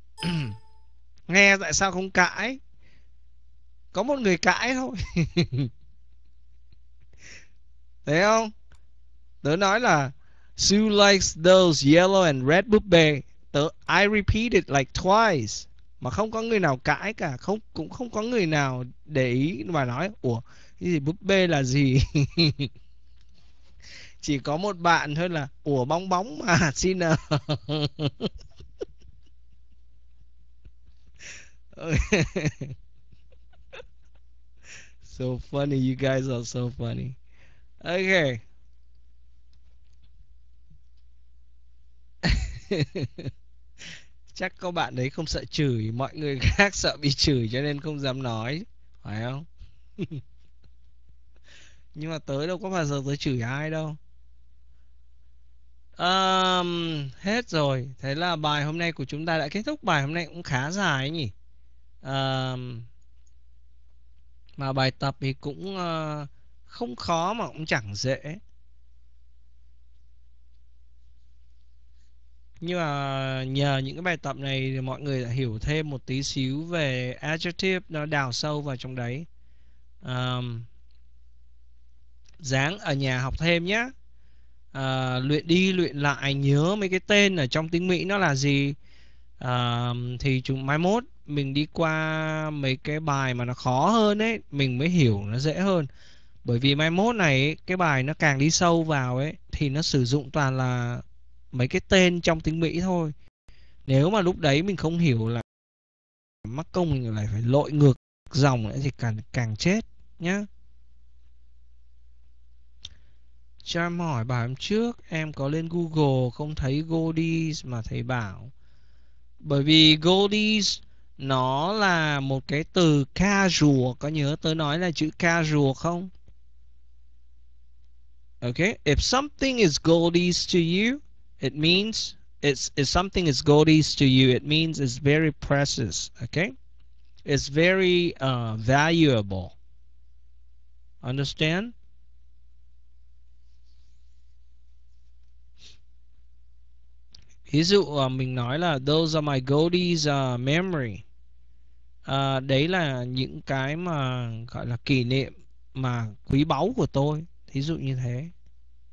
nghe tại sao không cãi có một người cãi thôi thấy không tớ nói là Sue likes those yellow and red buffet tớ I repeat it like twice mà không có người nào cãi cả không cũng không có người nào để ý mà nói ủa cái gì búp bê là gì chỉ có một bạn thôi là ủa bong bóng mà xin à so funny you guys are so funny okay chắc có bạn đấy không sợ chửi mọi người khác sợ bị chửi cho nên không dám nói phải không nhưng mà tới đâu có bao giờ tới chửi ai đâu um, hết rồi thế là bài hôm nay của chúng ta đã kết thúc bài hôm nay cũng khá dài nhỉ um, mà bài tập thì cũng uh, không khó mà cũng chẳng dễ nhưng mà nhờ những cái bài tập này thì mọi người đã hiểu thêm một tí xíu về adjective nó đào sâu vào trong đấy um, dáng ở nhà học thêm nhé à, ờ, luyện đi luyện lại nhớ mấy cái tên ở trong tiếng Mỹ nó là gì à, thì chúng mai mốt mình đi qua mấy cái bài mà nó khó hơn ấy mình mới hiểu nó dễ hơn bởi vì mai mốt này cái bài nó càng đi sâu vào ấy thì nó sử dụng toàn là mấy cái tên trong tiếng Mỹ thôi nếu mà lúc đấy mình không hiểu là mắc công mình lại phải lội ngược dòng nữa thì càng càng chết nhá Cho em hỏi bảo em trước em có lên Google không thấy Goldies mà thầy bảo bởi vì Goldies nó là một cái từ casual có nhớ tớ nói là chữ casual không? Okay, if something is goldies to you It means it's, it's something is goldies to you. It means it's very precious. Okay, it's very uh, valuable. Understand? Ví dụ mình nói là those are my goldies uh, memory. uh, đấy là những cái mà gọi là kỷ niệm mà quý báu của tôi. Thí dụ như thế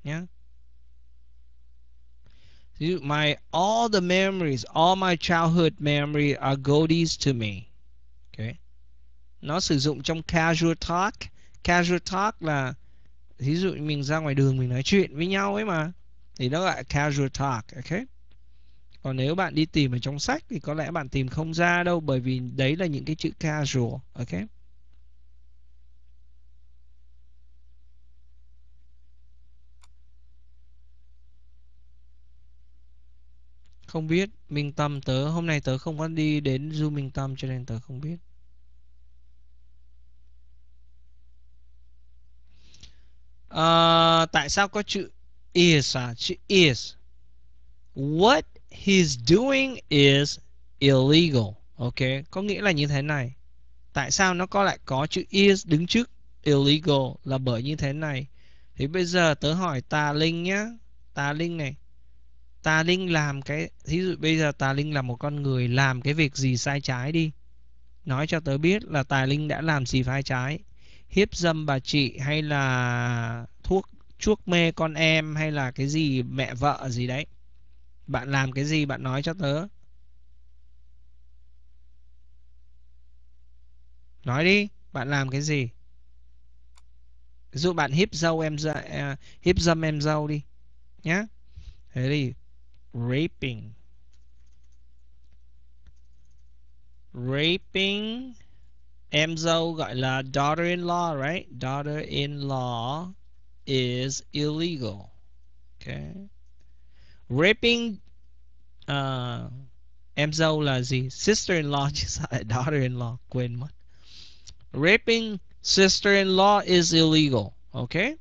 nhé. Yeah. You, my all the memories, all my childhood memory are goodies to me. Okay. Nó sử dụng trong casual talk. Casual talk là ví dụ mình ra ngoài đường mình nói chuyện với nhau ấy mà thì nó gọi casual talk, okay? Còn nếu bạn đi tìm ở trong sách thì có lẽ bạn tìm không ra đâu bởi vì đấy là những cái chữ casual, okay? Không biết Minh Tâm tớ Hôm nay tớ không có đi đến Du Minh Tâm Cho nên tớ không biết à, Tại sao có chữ is à? Chữ is What he's doing is illegal Ok Có nghĩa là như thế này Tại sao nó có lại có chữ is đứng trước illegal là bởi như thế này Thì bây giờ tớ hỏi tà Linh nhá Tà Linh này tà linh làm cái thí dụ bây giờ tà linh là một con người làm cái việc gì sai trái đi nói cho tớ biết là tà linh đã làm gì sai trái hiếp dâm bà chị hay là thuốc chuốc mê con em hay là cái gì mẹ vợ gì đấy bạn làm cái gì bạn nói cho tớ nói đi bạn làm cái gì dụ bạn hiếp dâu em à, hiếp dâm em dâu đi nhá thế đi. raping raping em dâu gọi là daughter-in-law right daughter-in-law is illegal okay raping uh, em dâu là gì sister-in-law chứ sao daughter daughter-in-law quên mất raping sister-in-law is illegal okay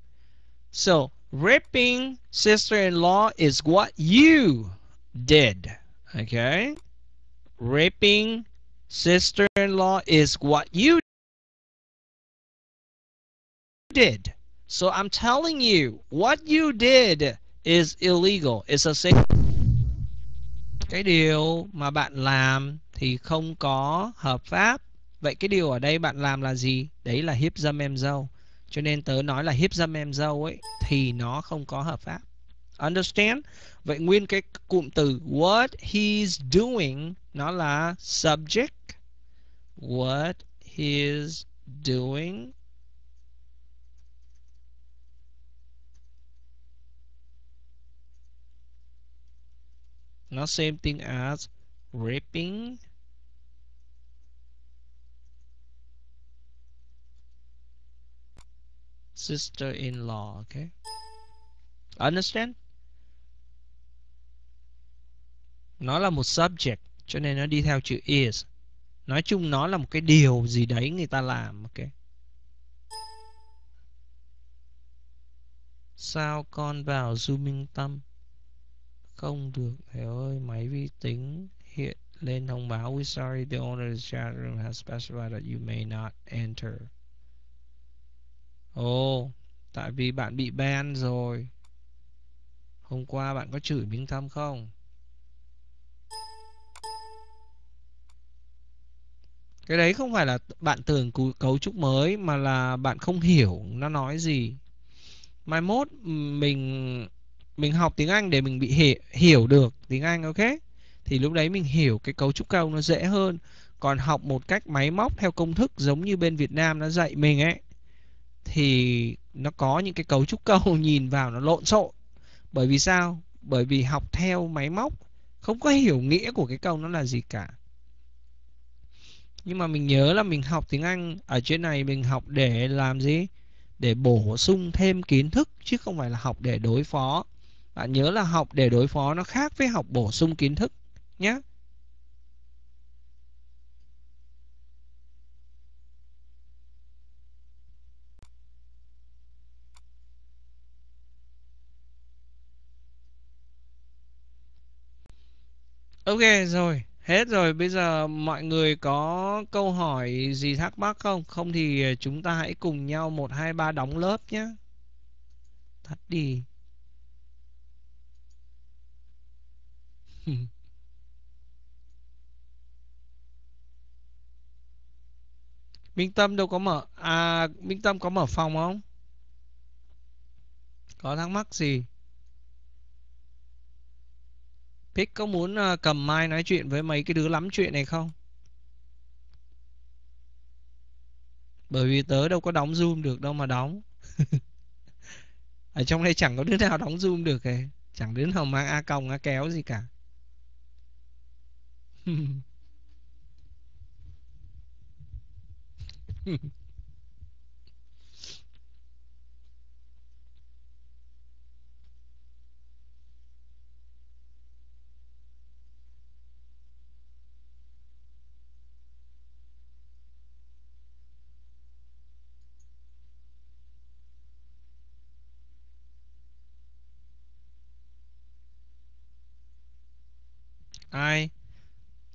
so ripping sister-in-law is what you did. Okay? Ripping sister-in-law is what you did. So I'm telling you, what you did is illegal. It's a sin. Cái điều mà bạn làm thì không có hợp pháp. Vậy cái điều ở đây bạn làm là gì? Đấy là hiếp dâm em dâu. cho nên tớ nói là hiếp dâm em dâu ấy thì nó không có hợp pháp understand vậy nguyên cái cụm từ what he's doing nó là subject what he's doing nó same thing as raping sister-in-law. Okay. Understand? Nó là một subject cho nên nó đi theo chữ is. Nói chung nó là một cái điều gì đấy người ta làm. okay? Sao con vào zooming tâm? Không được. Thầy ơi, máy vi tính hiện lên thông báo. We sorry, the owner of the chat room has specified that you may not enter. Ồ, tại vì bạn bị ban rồi. Hôm qua bạn có chửi Minh Tâm không? Cái đấy không phải là bạn tưởng cấu trúc mới mà là bạn không hiểu nó nói gì. Mai mốt mình mình học tiếng Anh để mình bị hiểu, hiểu được tiếng Anh ok? Thì lúc đấy mình hiểu cái cấu trúc câu nó dễ hơn. Còn học một cách máy móc theo công thức giống như bên Việt Nam nó dạy mình ấy thì nó có những cái cấu trúc câu nhìn vào nó lộn xộn bởi vì sao bởi vì học theo máy móc không có hiểu nghĩa của cái câu nó là gì cả nhưng mà mình nhớ là mình học tiếng Anh ở trên này mình học để làm gì để bổ sung thêm kiến thức chứ không phải là học để đối phó bạn nhớ là học để đối phó nó khác với học bổ sung kiến thức nhé Ok rồi, hết rồi. Bây giờ mọi người có câu hỏi gì thắc mắc không? Không thì ờ, chúng ta hãy cùng nhau một hai ba đóng lớp nhé. Thật đi. Minh Tâm đâu có mở... À, Minh Tâm có mở phòng không? Có thắc mắc gì? Pick có muốn ờ, cầm Mai nói chuyện với mấy cái đứa lắm chuyện này không? Bởi vì tớ đâu có đóng zoom được đâu mà đóng Ở trong đây chẳng có đứa nào đóng zoom được kìa Chẳng đứa nào mang A còng A kéo gì cả Hmm. ai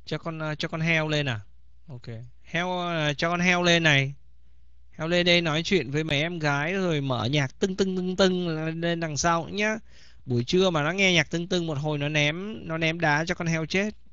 cho con à, cho con heo lên à ok heo à, cho con heo lên này heo lên đây nói chuyện với mấy em gái rồi mở nhạc tưng tưng tưng tưng lên đằng sau nhá buổi trưa mà nó nghe nhạc tưng tưng một hồi nó ném nó ném đá cho con heo chết